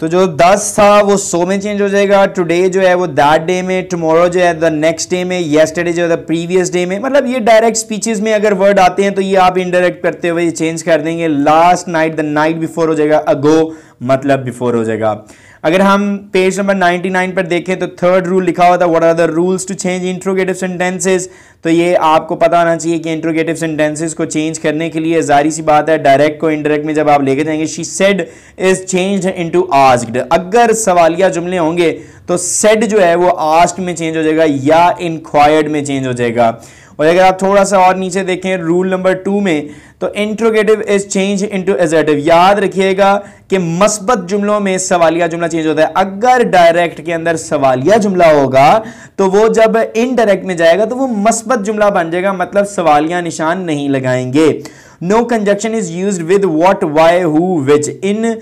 तो जो दस था वो सो में चेंज हो जाएगा टुडे जो है वो दैट डे में टुमारो जो है द नेक्स्ट डे में येस्टरडे जो है द प्रीवियस डे में मतलब ये डायरेक्ट स्पीचेस में अगर वर्ड आते हैं तो ये आप इनडायरेक्ट करते हुए चेंज कर देंगे last night the night before हो जाएगा अगो मतलब बिफोर हो जाएगा अगर हम पेज नंबर 99 पर देखें तो थर्ड रूल लिखा हुआ था what are the rules to change interrogative sentences तो ये आपको पता होना चाहिए कि इंट्रोगेटिव सेंटेंसेस को चेंज करने के लिए जारी सी बात है डायरेक्ट को इनडायरेक्ट में जब आप लेके जाएंगे she said is change into asked अगर सवालिया जुमले होंगे तो सेड जो है वो आस्क्ड में चेंज हो जाएगा या इंक्वायर्ड में चेंज हो जाएगा और अगर आप थोड़ा सा और नीचे देखें रूल नंबर टू में तो interrogative is change to assertive याद रखिएगा कि मस्बत जुमलों में सवालिया जुमला चेंज होता है अगर डायरेक्ट के अंदर सवालिया जुमला होगा तो वो जब इनडायरेक्ट में जाएगा तो वो मस्बत जुमला बन जाएगा मतलब सवालिया निशान नहीं लगाएंगे no conjunction is use with what why who which in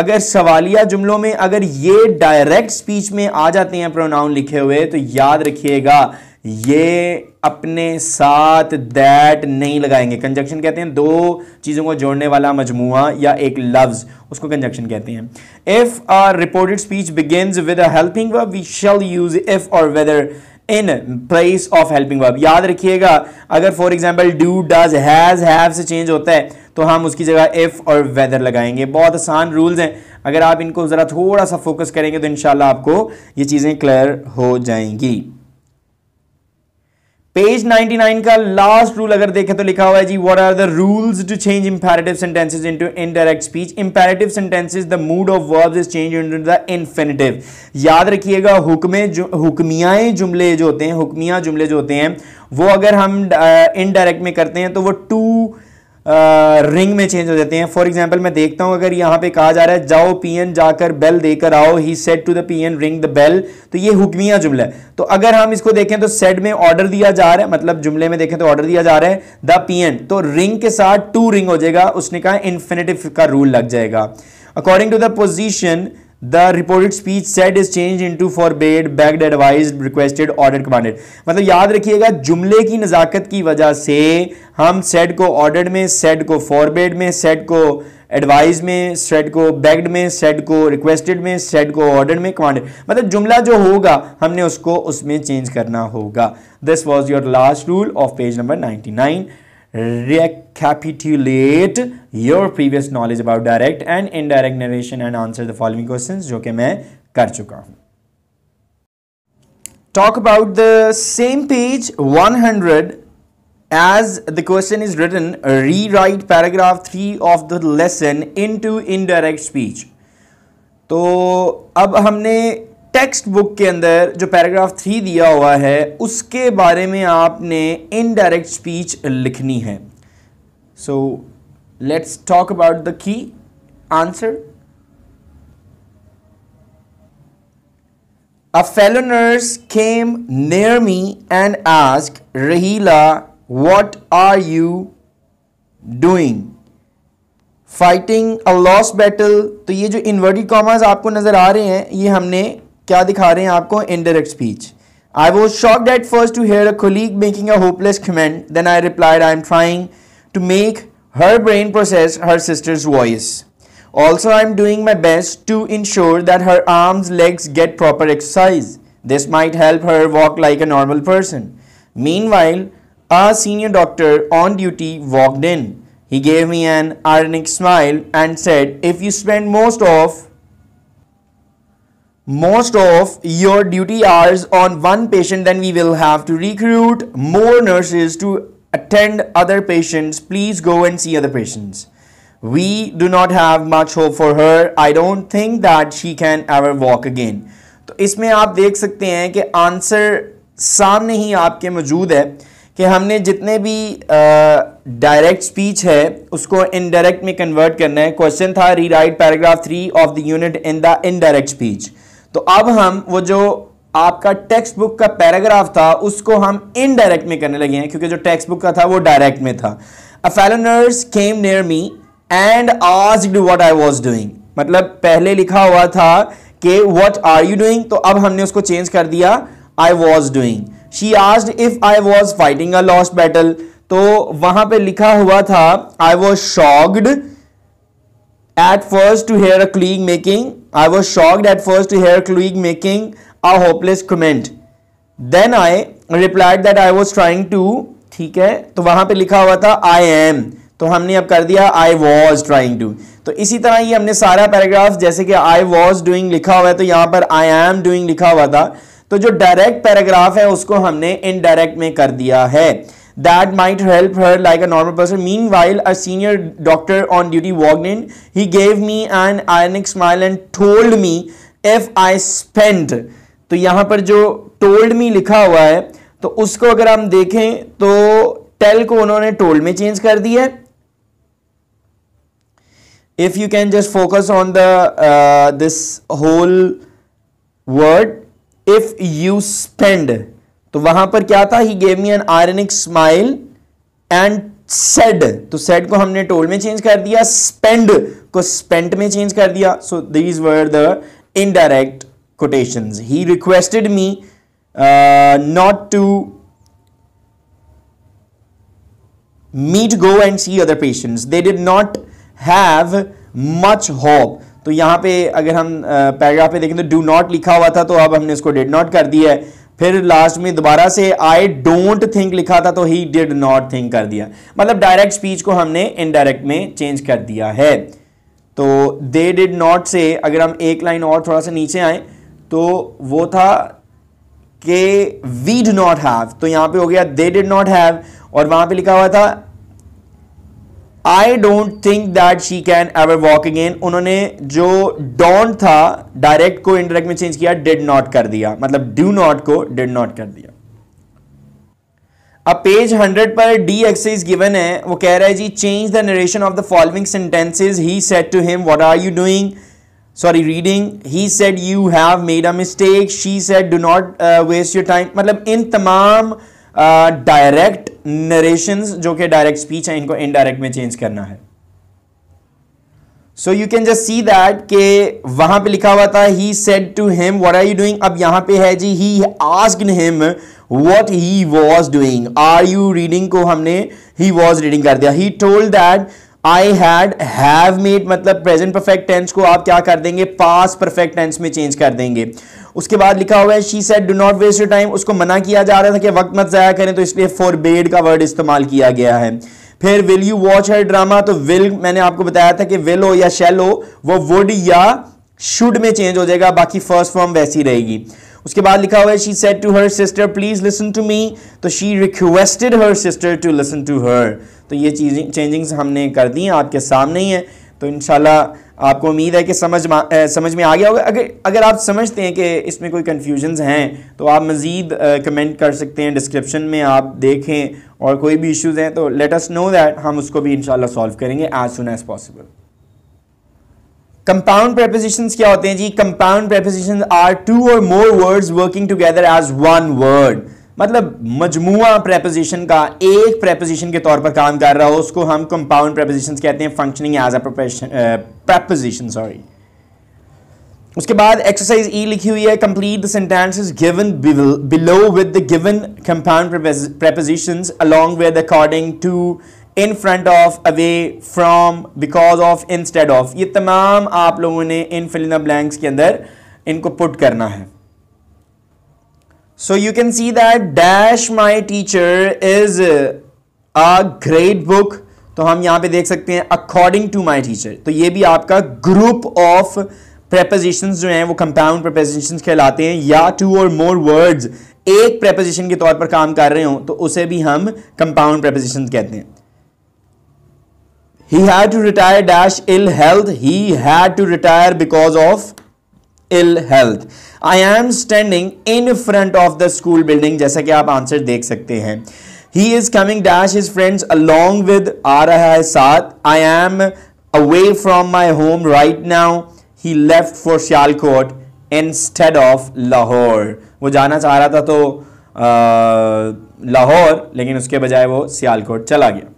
अगर सवालिया जुमलों में अगर ये डायरेक्ट स्पीच में आ जाते हैं प्रोनाउन लिखे हुए तो याद रखिएगा ये अपने साथ दैट नहीं लगाएंगे कंजक्शन कहते हैं दो चीज़ों को जोड़ने वाला मजमू या एक लफ्ज़ उसको कंजक्शन कहते हैं if our reported speech begins with a helping verb we shall use if और whether in place of helping verb याद रखिएगा अगर for example do does has have से चेंज होता है तो हम उसकी जगह इफ़ और वेदर लगाएंगे बहुत आसान रूल्स हैं अगर आप इनको ज़रा थोड़ा सा फोकस करेंगे तो इन आपको ये चीज़ें क्लियर हो जाएंगी पेज 99 का लास्ट रूल अगर देखें तो लिखा हुआ है जी what are the rules to change imperative sentences into indirect speech imperative sentences the mood of verbs is change into the infinitive याद रखिएगा हुक्में हुक्मियाएं जुमले जो होते हैं हुक्मिया जुमले जो होते हैं वो अगर हम इनडायरेक्ट में करते हैं तो वो टू रिंग में चेंज हो जाते हैं फॉर एग्जाम्पल मैं देखता हूं अगर यहाँ पे कहा जा रहा है जाओ पीएन जाकर बेल देकर आओ he said to the peon ring the bell तो ये हुक्मिया जुमला है तो अगर हम इसको देखें तो सेट में ऑर्डर दिया जा रहा है मतलब जुमले में देखें तो ऑर्डर दिया जा रहा है द पीएन तो रिंग के साथ टू रिंग हो जाएगा उसने कहा इन्फिनेटिव का रूल लग जाएगा according to the position the reported speech said is change into forbade begged advise requested order commanded मतलब याद रखिएगा जुमले की नज़ाकत की वजह से हम सेट को ऑर्डर में सेट को फॉरबेड में सेट को एडवाइज में सेट को बैग्ड में सेट को रिक्वेस्टेड में सेट को ऑर्डर में कमांडेड मतलब जुमला जो होगा हमने उसको उसमें चेंज करना होगा this was your last rule of page number ninety nine recapitulate your previous knowledge about direct and indirect narration and answer the following question जो कि मैं कर चुका हूं talk about the same page one hundred as the question is written rewrite paragraph three of the lesson into indirect speech तो अब हमने text book के अंदर जो पैराग्राफ थ्री दिया हुआ है उसके बारे में आपने इनडायरेक्ट स्पीच लिखनी है so let's talk about the key answer a fellow nurse came near me and ask Raheela what are you doing fighting a loss battle तो ये जो इन्वर्टेड कॉमर्स आपको नजर आ रहे हैं ये हमने क्या दिखा रहे हैं आपको indirect speech I was shock at first to hear a colleague making a hopeless comment then I replied I am trying to make her brain process her sisters voice also I am doing my best to ensure that her arms legs get proper exercise this might help her walk like a normal person meanwhile a senior doctor on duty walked in he gave me N R ironic smile and said if you spend most of most of your duty hours on one patient then we will have to recruit more nurses to attend other patients please go and see other patients we do not have much hope for her i don't think that she can ever walk again तो इसमें आप देख सकते हैं कि answer सामने ही आपके मौजूद है कि हमने जितने भी डायरेक्ट स्पीच है उसको इनडायरेक्ट में कन्वर्ट करना है क्वेश्चन था rewrite paragraph three of the unit in the indirect speech तो अब हम वो जो आपका टेक्स्ट बुक का पैराग्राफ था उसको हम इनडायरेक्ट में करने लगे हैं क्योंकि जो टेक्स्ट बुक का था वो डायरेक्ट में था a fellow nurse came near me and asked what I was doing मतलब पहले लिखा हुआ था कि व्हाट आर यू डूइंग तो अब हमने उसको चेंज कर दिया I was doing she asked if I was fighting a lost battle तो वहां पे लिखा हुआ था I was shocked at first to hear a colleague making I was shocked at first to hear Kluig making a hopeless comment. Then I replied that I was trying to ठीक है तो वहां पे लिखा हुआ था आई एम तो हमने अब कर दिया आई वॉज ट्राइंग टू तो इसी तरह ये हमने सारा पैराग्राफ जैसे कि आई वॉज डूइंग लिखा हुआ है तो यहां पर आई एम डूइंग लिखा हुआ था तो जो डायरेक्ट पैराग्राफ है उसको हमने इनडायरेक्ट में कर दिया है that might help her like a normal person. Meanwhile, a senior doctor on duty walked in. He gave me an ironic smile and told me if I spend. तो यहाँ पर जो told me लिखा हुआ है तो उसको अगर हम देखें तो tell को उन्होंने told में change कर दिया है if you can just focus on the uh, this whole word if you spend तो वहां पर क्या था he gave me an ironic smile and said तो सेड को हमने टोल में चेंज कर दिया स्पेंड को स्पेंट में चेंज कर दिया so these were the indirect quotation he requested me not to meet go and see other patients they did not have much hope तो यहां पे अगर हम पैराग्राफ uh, पे देखें तो डू नॉट लिखा हुआ था तो अब हमने इसको डिड नॉट कर दिया है फिर लास्ट में दोबारा से आई डोंट थिंक लिखा था तो ही डिड नॉट थिंक कर दिया मतलब डायरेक्ट स्पीच को हमने इनडायरेक्ट में चेंज कर दिया है तो दे डिड नॉट से अगर हम एक लाइन और थोड़ा सा नीचे आए तो वो था कि वी डिड नॉट हैव तो यहां पे हो गया दे डिड नॉट हैव और वहां पे लिखा हुआ था I don't think that she can ever walk again उन्होंने जो डोंट था डायरेक्ट को इनडायरेक्ट में चेंज किया डिड नॉट कर दिया मतलब डू नॉट को डिड नॉट कर दिया अब पेज हंड्रेड पर डी एक्सरसाइज गिवन है वो कह रहा है जी change the narration of the following sentences he said to him what are you doing sorry reading he said you have made a mistake she said do not waste your time मतलब इन तमाम uh, direct narration जो कि direct speech है इनको indirect में change करना है so you can just see that के वहां पे लिखा हुआ था he said to him what are you doing अब यहां पे है जी he ask him what he was doing are you reading को हमने ही वाज रीडिंग कर दिया he told that I had have made मतलब प्रेजेंट परफेक्ट टेंस को आप क्या कर देंगे पास परफेक्ट टेंस में चेंज कर देंगे उसके बाद लिखा हुआ है she said do not waste your time उसको मना किया जा रहा था कि वक्त मत ज़ाया करें तो इसलिए फोर बेड का वर्ड इस्तेमाल किया गया है फिर will you watch her drama तो विल मैंने आपको बताया था कि विल हो या शेल हो वो वुड या शुड में चेंज हो जाएगा बाकी फर्स्ट फॉर्म वैसी रहेगी उसके बाद लिखा हुआ है she said to her sister please listen to me तो she requested her sister to listen to her तो ये चीजें चेंजिंग्स हमने कर दी आपके सामने ही है तो इनशाला आपको उम्मीद है कि समझ आ, समझ में आ गया होगा अगर अगर आप समझते हैं कि इसमें कोई कन्फ्यूजन्स हैं तो आप मज़ीद कमेंट कर सकते हैं डिस्क्रिप्शन में आप देखें और कोई भी इश्यूज़ हैं तो लेट अस नो दैट हम उसको भी इन सॉल्व करेंगे as soon as possible compound preposition क्या होते हैं जी compound preposition are two or more words working together as one word मतलब मजमुआ प्रेपोजिशन का एक प्रेपोजिशन के तौर पर काम कर रहा हो उसको हम कंपाउंड प्रेपोजिशन कहते हैं functioning as a preposition sorry उसके बाद एक्सरसाइज ई e लिखी हुई है complete the sentence is given below with the given compound prepositions along with according to in front of away from because of instead of ये तमाम आप लोगों ने इन फिल ब्लैंक्स के अंदर इनको पुट करना है so you can see that dash my teacher is a great book तो हम यहां पे देख सकते हैं अकॉर्डिंग टू माई टीचर तो ये भी आपका ग्रुप ऑफ प्रेपोजिशन जो हैं वो कंपाउंड प्रेपोजिशन कहलाते हैं या टू और मोर वर्ड्स एक प्रेपोजिशन के तौर पर काम कर रहे हो तो उसे भी हम कंपाउंड प्रेपोजिशन कहते हैं he had to retire dash ill health he had to retire because of ill health. I am standing in front of the school building जैसा कि आप आंसर देख सकते हैं He is coming dash his friends along with आ रहा है साथ I am away from my home right now. He left for Sialkot instead of Lahore. वो जाना चाह रहा था तो लाहौर लेकिन उसके बजाय वो सियालकोट चला गया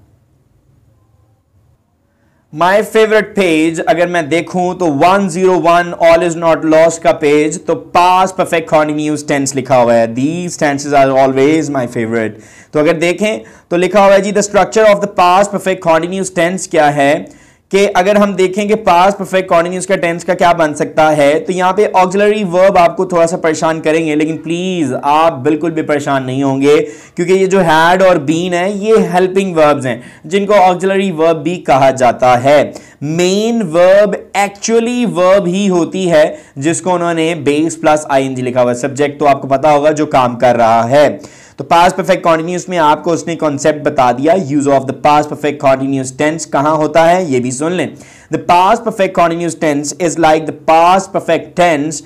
माय फेवरेट पेज अगर मैं देखूं तो 101 ऑल इज नॉट लॉस का पेज तो पास परफेक्ट कॉन्टिन्यूस टेंस लिखा हुआ है these tenses are always my favourite तो अगर देखें तो लिखा हुआ है जी the structure of the past perfect continuous tense क्या है कि अगर हम देखेंगे पास परफेक्ट कॉर्डिंग का टेंस का क्या बन सकता है तो यहाँ पे ऑक्सिलरी वर्ब आपको थोड़ा सा परेशान करेंगे लेकिन प्लीज़ आप बिल्कुल भी परेशान नहीं होंगे क्योंकि ये जो हैड और बीन है ये हेल्पिंग वर्ब्स हैं जिनको ऑक्सिलरी वर्ब भी कहा जाता है मेन वर्ब एक्चुअली वर्ब ही होती है जिसको उन्होंने बेस प्लस आई लिखा हुआ सब्जेक्ट तो आपको पता होगा जो काम कर रहा है तो पास परफेक्ट कॉन्टिन्यूस में आपको उसने कॉन्सेप्ट बता दिया use of the past perfect continuous tense कहाँ होता है ये भी सुन लें the past perfect continuous tense is like the past perfect tense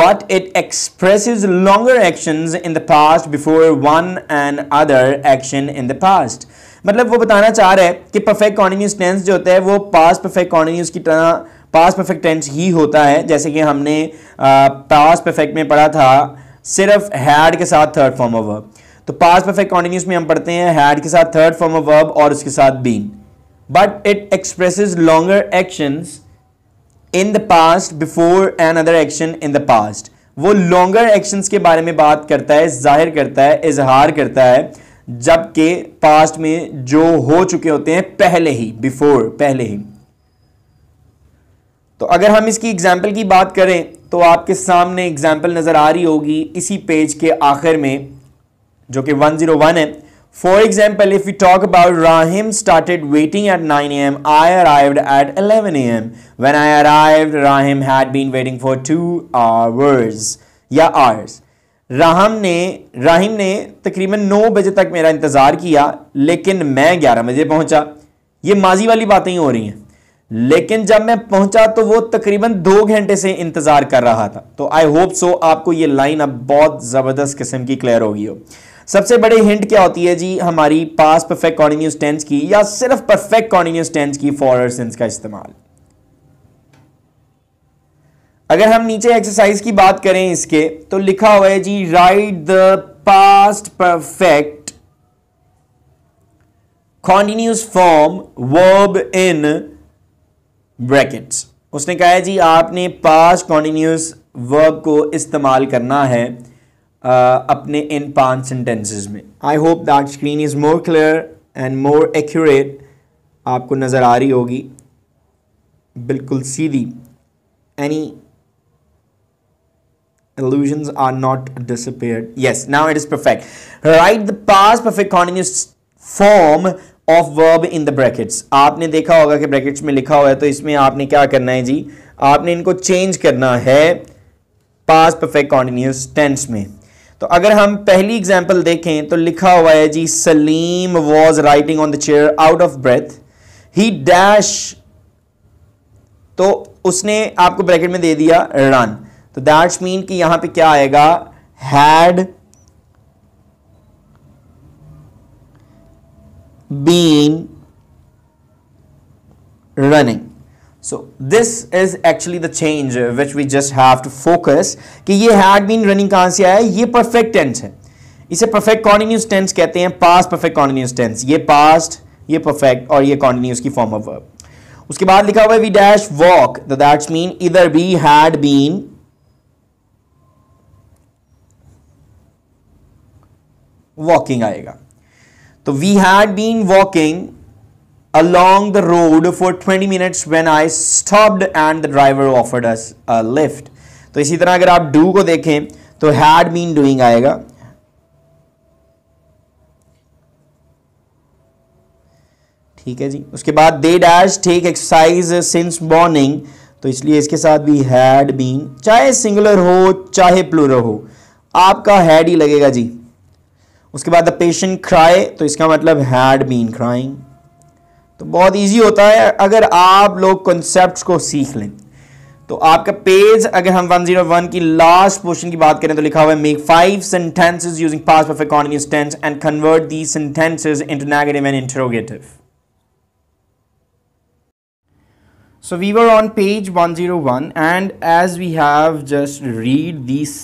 but it express longer action in the past before one and other action in the past मतलब वो बताना चाह रहे हैं कि परफेक्ट कॉन्टिन्यूस टेंस जो होता है वो पास परफेक्ट कॉन्टिन्यूस की तरह पास परफेक्ट टेंस ही होता है जैसे कि हमने पास परफेक्ट में पढ़ा था सिर्फ हैड के साथ थर्ड फॉर्म ऑफ वर्ब तो पास परफेक्ट कॉन्टिन्यूस में हम पढ़ते हैं हैड के साथ थर्ड फॉर्म ऑफ वर्ब और उसके साथ been but it express longer action in the past before an other action in the past वो लॉन्गर एक्शंस के बारे में बात करता है जाहिर करता है इजहार करता है जबकि पास्ट में जो हो चुके होते हैं पहले ही बिफोर पहले ही तो अगर हम इसकी एग्जाम्पल की बात करें तो आपके सामने एग्जाम्पल नज़र आ रही होगी इसी पेज के आखिर में जो कि 101 है for example if you talk about Rahim started waiting at 9 A M I arrive at 11 A M when I arrive Rahim had been waiting for two hours या आवर्स राहम ने राहिम ने तकरीबन 9 बजे तक मेरा इंतज़ार किया लेकिन मैं 11 बजे पहुंचा ये माजी वाली बातें ही हो रही हैं लेकिन जब मैं पहुंचा तो वो तकरीबन दो घंटे से इंतजार कर रहा था तो आई होप सो आपको ये लाइन अब बहुत जबरदस्त किस्म की क्लियर होगी हो सबसे बड़े हिंट क्या होती है जी हमारी पास परफेक्ट कॉन्टिन्यूस टेंस की या सिर्फ परफेक्ट कॉन्टिन्यूस टेंस की फॉर सेंस का इस्तेमाल अगर हम नीचे एक्सरसाइज की बात करें इसके तो लिखा हुआ है जी write the past perfect continuous form verb in brackets उसने कहा है जी आपने पास कॉन्टीन्यूस वर्ब को इस्तेमाल करना है आ, अपने इन पांच सेंटेंसेस में I hope that screen is more clear and more accurate आपको नज़र आ रही होगी बिल्कुल सीधी any illusions are not disappeared yes now it is perfect write the past perfect continuous form of verb in the brackets आपने देखा होगा कि ब्रैकेट्स में लिखा हुआ है तो इसमें आपने क्या करना है जी आपने इनको चेंज करना है पास परफेक्ट कॉन्टीन्यूस टेंस में तो अगर हम पहली एग्जाम्पल देखें तो लिखा हुआ है जी Salim was writing on the chair out of breath he dash तो उसने आपको ब्रैकेट में दे दिया रन तो दैट्स मीन कि यहां पे क्या आएगा had been running so this is actually the change which we just have to focus कि ये had been running कहाँ से आया ये perfect tense है इसे perfect continuous tense कहते हैं past perfect continuous tense ये past ये perfect और ये continuous की form of verb उसके बाद लिखा हुआ है we dash walk that's mean इधर बी हैड बीन वॉकिंग आएगा तो we had been walking along the road for 20 minutes when I stop and the driver offer us a lift तो इसी तरह अगर आप डू को देखें तो हैड बीन डूइंग आएगा ठीक है जी उसके बाद they dash take exercise since morning तो इसलिए इसके साथ भी हैड बीन चाहे सिंगुलर हो चाहे प्लूरल हो आपका हैड ही लगेगा जी उसके बाद द पेशेंट क्राई तो इसका मतलब हैड बीन क्राइंग तो बहुत इजी होता है अगर आप लोग कॉन्सेप्ट को सीख लें तो आपका पेज अगर हम 101 की लास्ट पोर्शन की बात करें तो लिखा हुआ है make five sentences using past perfect continuous tense and convert the sentences into negative and interrogative so we were on page 101 and as we have just read these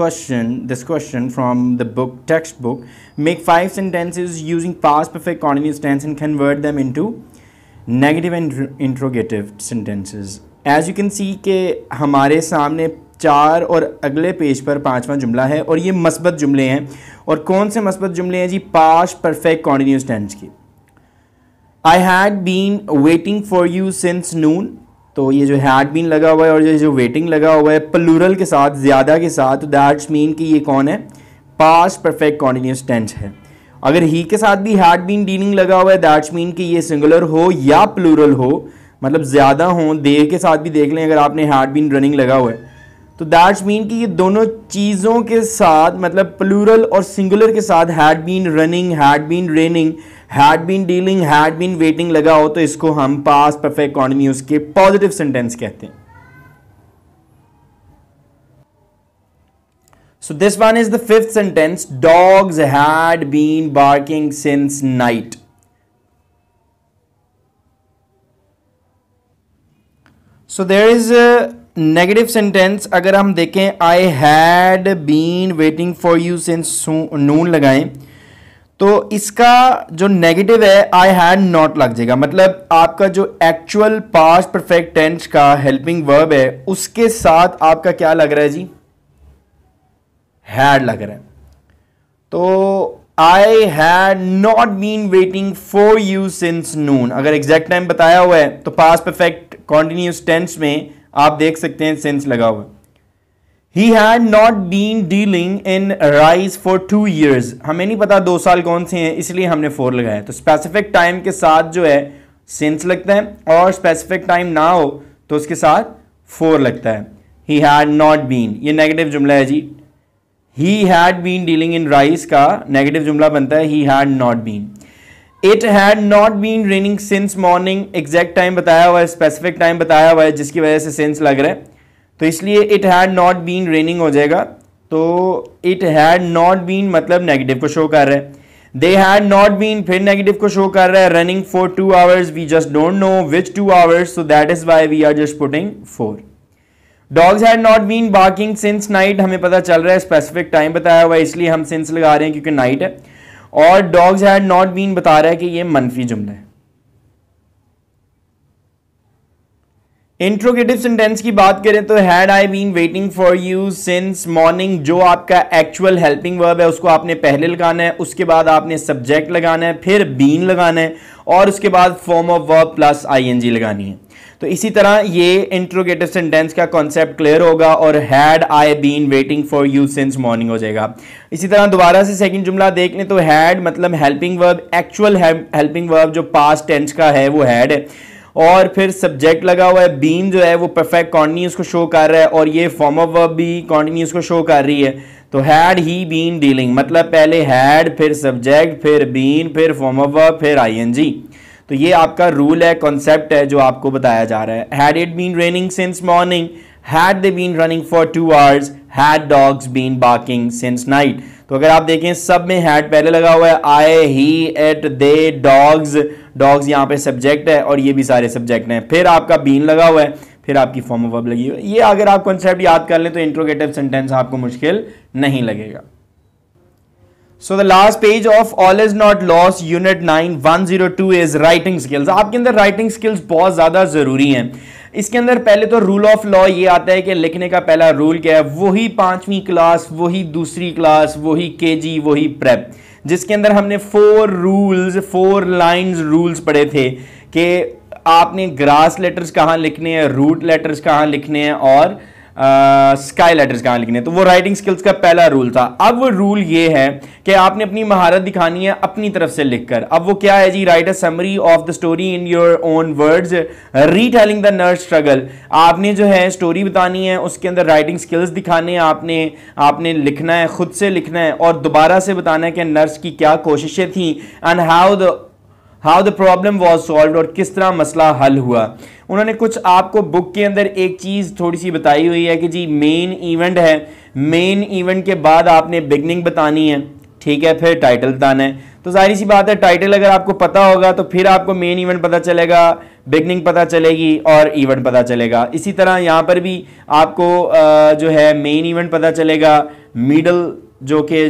question this question from the book textbook make five sentences using past perfect continuous tense and convert them into negative and interrogative sentences as you can see के हमारे सामने चार और अगले page पर पांचवा जुमला है और ये मस्बत जुमले हैं और कौन से मस्बत जुमले हैं जी पास परफेक्ट कॉन्टीन्यूस टेंस की I had been waiting for you since noon तो ये जो हैड बीन लगा हुआ है और ये जो वेटिंग लगा हुआ है प्लूरल के साथ ज़्यादा के साथ तो दैट्स मीन कि ये कौन है पास परफेक्ट कॉन्टीन्यूस टेंस है अगर ही के साथ भी हैड बीन डीनिंग लगा हुआ है दैट्स मीन कि ये सिंगुलर हो या प्लूरल हो मतलब ज़्यादा हो दे के साथ भी देख लें अगर आपने हैड बीन रनिंग लगा हुआ है तो दैट्स मीन कि ये दोनों चीज़ों के साथ मतलब प्लूरल और सिंगुलर के साथ had been running had been raining had been dealing had been waiting लगा हो तो इसको हम पास परफेक्ट कॉन्टिन्यूस के पॉजिटिव सेंटेंस कहते हैं so this one is the fifth sentence dogs had been barking since night so there is negative sentence अगर हम देखें I had been waiting for you since noon लगाएं तो इसका जो नेगेटिव है आई हैड नॉट लग जाएगा मतलब आपका जो एक्चुअल पास्ट परफेक्ट टेंस का हेल्पिंग वर्ब है उसके साथ आपका क्या लग रहा है जी हैड लग रहा है तो I had not been waiting for you since noon अगर एग्जैक्ट टाइम बताया हुआ है तो पास्ट परफेक्ट कॉन्टिन्यूस टेंस में आप देख सकते हैं सिंस लगा हुआ है he had not been dealing in rice for two years हमें नहीं पता दो साल कौन से हैं इसलिए हमने फोर लगाया तो स्पेसिफिक टाइम के साथ जो है सिंस लगता है और स्पेसिफिक टाइम ना हो तो उसके साथ फोर लगता है ही हैड नॉट बीन ये नेगेटिव जुमला है जी he had been dealing in rice का नेगेटिव जुमला बनता है he had not been it had not been raining since morning exact time बताया हुआ है स्पेसिफिक टाइम बताया हुआ है जिसकी वजह से सिंस लग रहा है तो इसलिए it had not been raining हो जाएगा तो इट हैड नॉट बीन मतलब नेगेटिव को शो कर रहा है दे हैड नॉट बीन फिर नेगेटिव को शो कर रहा है running for two hours we just don't know which two hours so that is why we are just putting for dogs had not been barking since night हमें पता चल रहा है स्पेसिफिक टाइम बताया हुआ है इसलिए हम सिंस लगा रहे हैं क्योंकि नाइट है और डॉग्स हैड नॉट बीन बता रहा है कि ये मनफी जुमला है इंट्रोगेटिव सेंटेंस की बात करें तो had I been waiting for you since morning जो आपका एक्चुअल हेल्पिंग वर्ब है उसको आपने पहले लगाना है उसके बाद आपने सब्जेक्ट लगाना है फिर बीन लगाना है और उसके बाद form of verb plus ING लगानी है तो इसी तरह ये इंट्रोगेटिव सेंटेंस का कॉन्सेप्ट क्लियर होगा और had I been waiting for you since morning हो जाएगा इसी तरह दोबारा से सेकंड जुमला देख लें तो हैड मतलब helping verb actual helping verb जो पास्ट टेंस का है वो हैड है और फिर सब्जेक्ट लगा हुआ है बीम जो है वो परफेक्ट कॉन्टिन्यूस को शो कर रहा है और ये फॉर्म ऑफ वर्ब भी कॉन्टिन्यूस को शो कर रही है तो हैड ही बीन डीलिंग मतलब पहले हैड फिर सब्जेक्ट फिर बीन फिर फॉर्म ऑफ वर्ब फिर आईएनजी तो ये आपका रूल है कॉन्सेप्ट है जो आपको बताया जा रहा है had it been raining since morning had they been running for two hours had dogs been barking since night तो अगर आप देखें सब में हैड पहले लगा हुआ है I he it they dogs dogs यहाँ पे सब्जेक्ट है और ये भी सारे सब्जेक्ट हैं फिर आपका बीन लगा हुआ है फिर आपकी फॉर्म ऑफ वर्ब लगी हुई है ये अगर आप कॉन्सेप्ट याद कर लें तो इंट्रोगेटिव सेंटेंस आपको मुश्किल नहीं लगेगा so the last page of all is not lost unit nine one zero two is writing skills आपके अंदर राइटिंग स्किल्स बहुत ज़्यादा ज़रूरी हैं इसके अंदर पहले तो रूल ऑफ लॉ ये आता है कि लिखने का पहला रूल क्या है वही पांचवी क्लास वही दूसरी क्लास वही जी वही प्रेप जिसके अंदर हमने four rules four lines rules पढ़े थे कि आपने ग्रास लेटर्स कहाँ लिखने हैं रूट लेटर्स कहाँ लिखने हैं और स्काई लेटर्स कहाँ लिखने तो वो राइटिंग स्किल्स का पहला रूल था अब वो रूल ये है कि आपने अपनी महारत दिखानी है अपनी तरफ से लिखकर अब वो क्या है जी write a summary of the story in your own words retelling the nurse struggle आपने जो है स्टोरी बतानी है उसके अंदर राइटिंग स्किल्स दिखाने हैं आपने आपने लिखना है खुद से लिखना है और दोबारा से बताना है कि नर्स की क्या कोशिशें थी and how the how the problem was solve और किस तरह मसला हल हुआ उन्होंने कुछ आपको बुक के अंदर एक चीज़ थोड़ी सी बताई हुई है कि जी मेन इवेंट है मेन इवेंट के बाद आपने बिगनिंग बतानी है ठीक है फिर टाइटल बताना है तो जाहिर सी बात है टाइटल अगर आपको पता होगा तो फिर आपको मेन इवेंट पता चलेगा बिगनिंग पता चलेगी और इवेंट पता चलेगा इसी तरह यहाँ पर भी आपको जो है मेन इवेंट पता चलेगा मिडल जो कि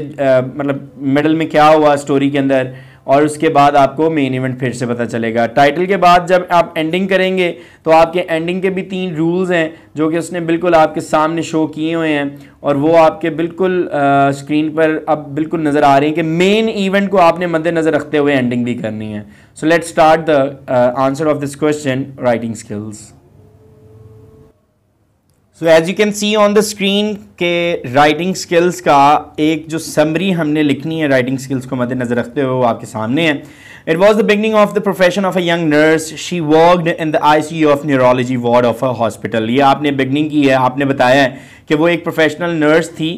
मतलब मिडल में क्या हुआ स्टोरी के अंदर और उसके बाद आपको मेन इवेंट फिर से पता चलेगा टाइटल के बाद जब आप एंडिंग करेंगे तो आपके एंडिंग के भी तीन रूल्स हैं जो कि उसने बिल्कुल आपके सामने शो किए हुए हैं और वो आपके बिल्कुल आ, स्क्रीन पर अब बिल्कुल नज़र आ रहे हैं कि मेन इवेंट को आपने मद्देनज़र रखते हुए एंडिंग भी करनी है so let start the answer of this question writing skills so as you can see on the screen के राइटिंग स्किल्स का एक जो समरी हमने लिखनी है राइटिंग स्किल्स को मद्देनजर रखते हुए वो आपके सामने है it was the beginning of the profession of a young nurse she worked in the I C of neurology ward of a hospital ये आपने बिगनिंग की है आपने बताया है कि वो एक प्रोफेशनल नर्स थी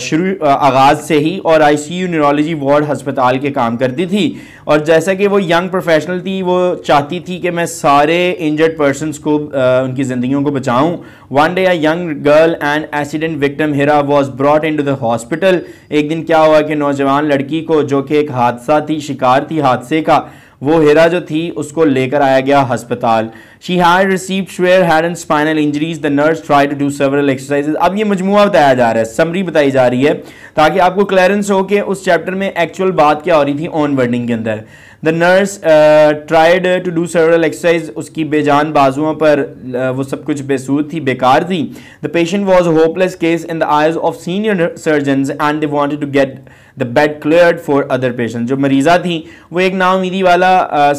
शुरू आगाज़ से ही और आईसीयू न्यूरोलॉजी वार्ड हस्पताल के काम करती थी और जैसा कि वो यंग प्रोफेशनल थी वो चाहती थी कि मैं सारे इंजर्ड पर्सनस को उनकी ज़िंदगी को बचाऊँ one day a young girl and accident victim Hira was brought into the hospital एक दिन क्या हुआ कि नौजवान लड़की को जो कि एक हादसा थी शिकार थी हादसे का वो हिरा जो थी उसको लेकर आया गया हस्पताल she had received severe head and spinal injuries the nurse try to do several exercises अब ये मजमुआ बताया जा रहा है समरी बताई जा रही है ताकि आपको क्लियरेंस हो कि उस चैप्टर में एक्चुअल बात क्या हो रही थी ऑन वर्डिंग के अंदर the nurse tried to do several exercise उसकी बेजान बाजुओं पर uh, वो सब कुछ बेसूद थी बेकार थी the patient was hopeless case in the eyes of senior surgeon and they wanted to get the bed clear for other patient जो मरीज़ा थी वो एक नाउमीदी वाला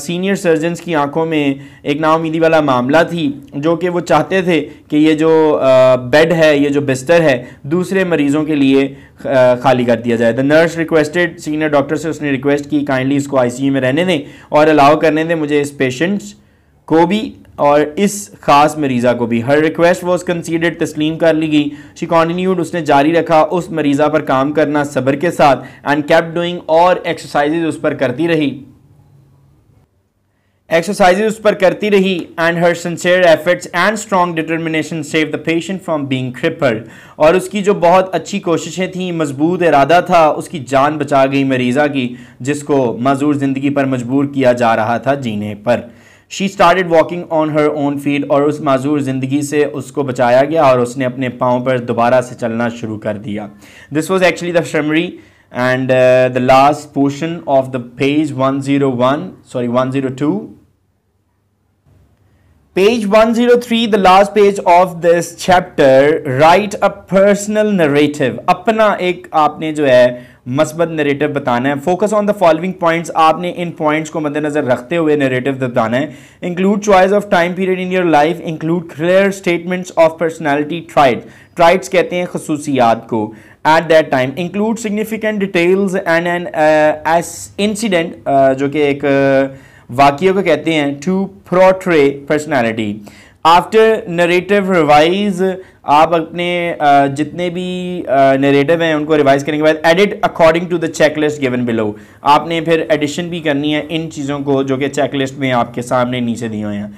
सीनियर uh, सर्जन की आंखों में एक नाउमीदी वाला वाला मामला थी जो कि वो चाहते थे कि ये जो बेड है ये जो बिस्तर है दूसरे मरीज़ों के लिए खाली कर दिया जाए the nurse requested senior doctor से उसने रिक्वेस्ट की काइंडली इसको आईसीयू में रहने दें और अलाउ करने दें मुझे इस पेशेंट्स को भी और इस खास मरीज़ा को भी हर रिक्वेस्ट वॉज कंसीडर्ड तस्लीम कर ली गई शी कॉन्टीन्यूड उसने जारी रखा उस मरीज़ा पर काम करना सब्र के साथ एंड कैप डूइंग और एक्सरसाइज उस पर करती रही एक्सरसाइजेज उस पर करती रही and her sincere efforts and strong determination save the patient from being crippled और उसकी जो बहुत अच्छी कोशिशें थी मजबूत इरादा था उसकी जान बचा गई मरीज़ा की जिसको मजूर ज़िंदगी पर मजबूर किया जा रहा था जीने पर she started walking on her own field और उस माजूर ज़िंदगी से उसको बचाया गया और उसने अपने पाँव पर दोबारा से चलना शुरू कर दिया दिस वॉज एक्चुअली दमरी and uh, the last portion of the page 101 sorry 102 page 103 the last page of this chapter write a personal narrative apna ek aapne jo hai मस्बत नरेटिव बताना है focus on the following points आपने इन points को मद्देनजर रखते हुए narrative बताना है include choice of time period in your life include clear statements of personality trait traits कहते हैं खसूसियात को at that time include significant details and an incident जो कि एक uh, वाक्य को कहते हैं to portray personality after narrative revise आप अपने uh, जितने भी नरेटिव uh, हैं उनको रिवाइज करने के बाद edit according to the checklist given below आपने फिर एडिशन भी करनी है इन चीज़ों को जो कि चेकलिस्ट में आपके सामने नीचे दिए हुए हैं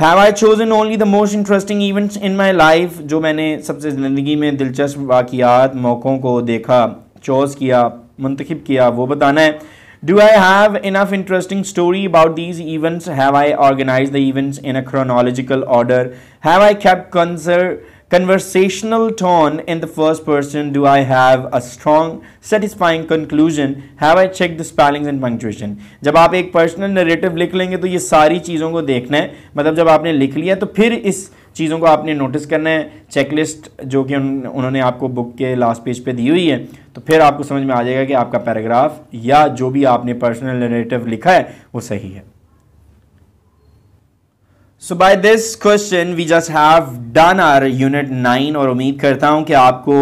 have I chosen only the most interesting events in my life जो मैंने सबसे ज़िंदगी में दिलचस्प वाक़ात मौक़ों को देखा चोज किया मंतखब किया वो बताना है do I have enough interesting story about these events have I organize the events in a chronological order have I keep concert conversational tone in the first person do i have a strong satisfying conclusion have i checked the spellings and punctuation jab aap ek personal narrative likh lenge to ye sari cheezon ko dekhna hai matlab jab aapne likh liya to phir is चीज़ों को आपने notice करना है checklist जो कि उन, उन्होंने आपको बुक के लास्ट पेज पे दी हुई है तो फिर आपको समझ में आ जाएगा कि आपका पैराग्राफ या जो भी आपने पर्सनल नरेटिव लिखा है वो सही है so by this question we just have done our unit nine और उम्मीद करता हूँ कि आपको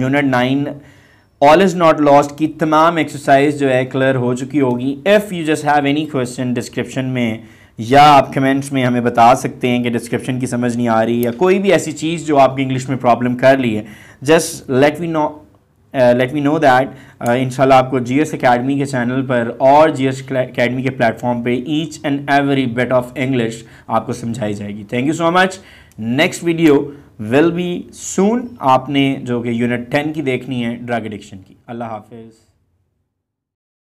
unit nine all is not lost की तमाम एक्सरसाइज जो है क्लियर हो चुकी होगी if you just have any question description में या आप कमेंट्स में हमें बता सकते हैं कि डिस्क्रिप्शन की समझ नहीं आ रही या कोई भी ऐसी चीज़ जो आपकी इंग्लिश में प्रॉब्लम कर ली है just let we know let me know that इंशाल्लाह आपको जी एस अकेडमी के चैनल पर और जी एस अकेडमी के प्लेटफॉर्म पे each and every bet of English आपको समझाई जाएगी thank you so much next video will be soon आपने जो कि यूनिट टेन की देखनी है ड्रग एडिक्शन की अल्लाह हाफिज़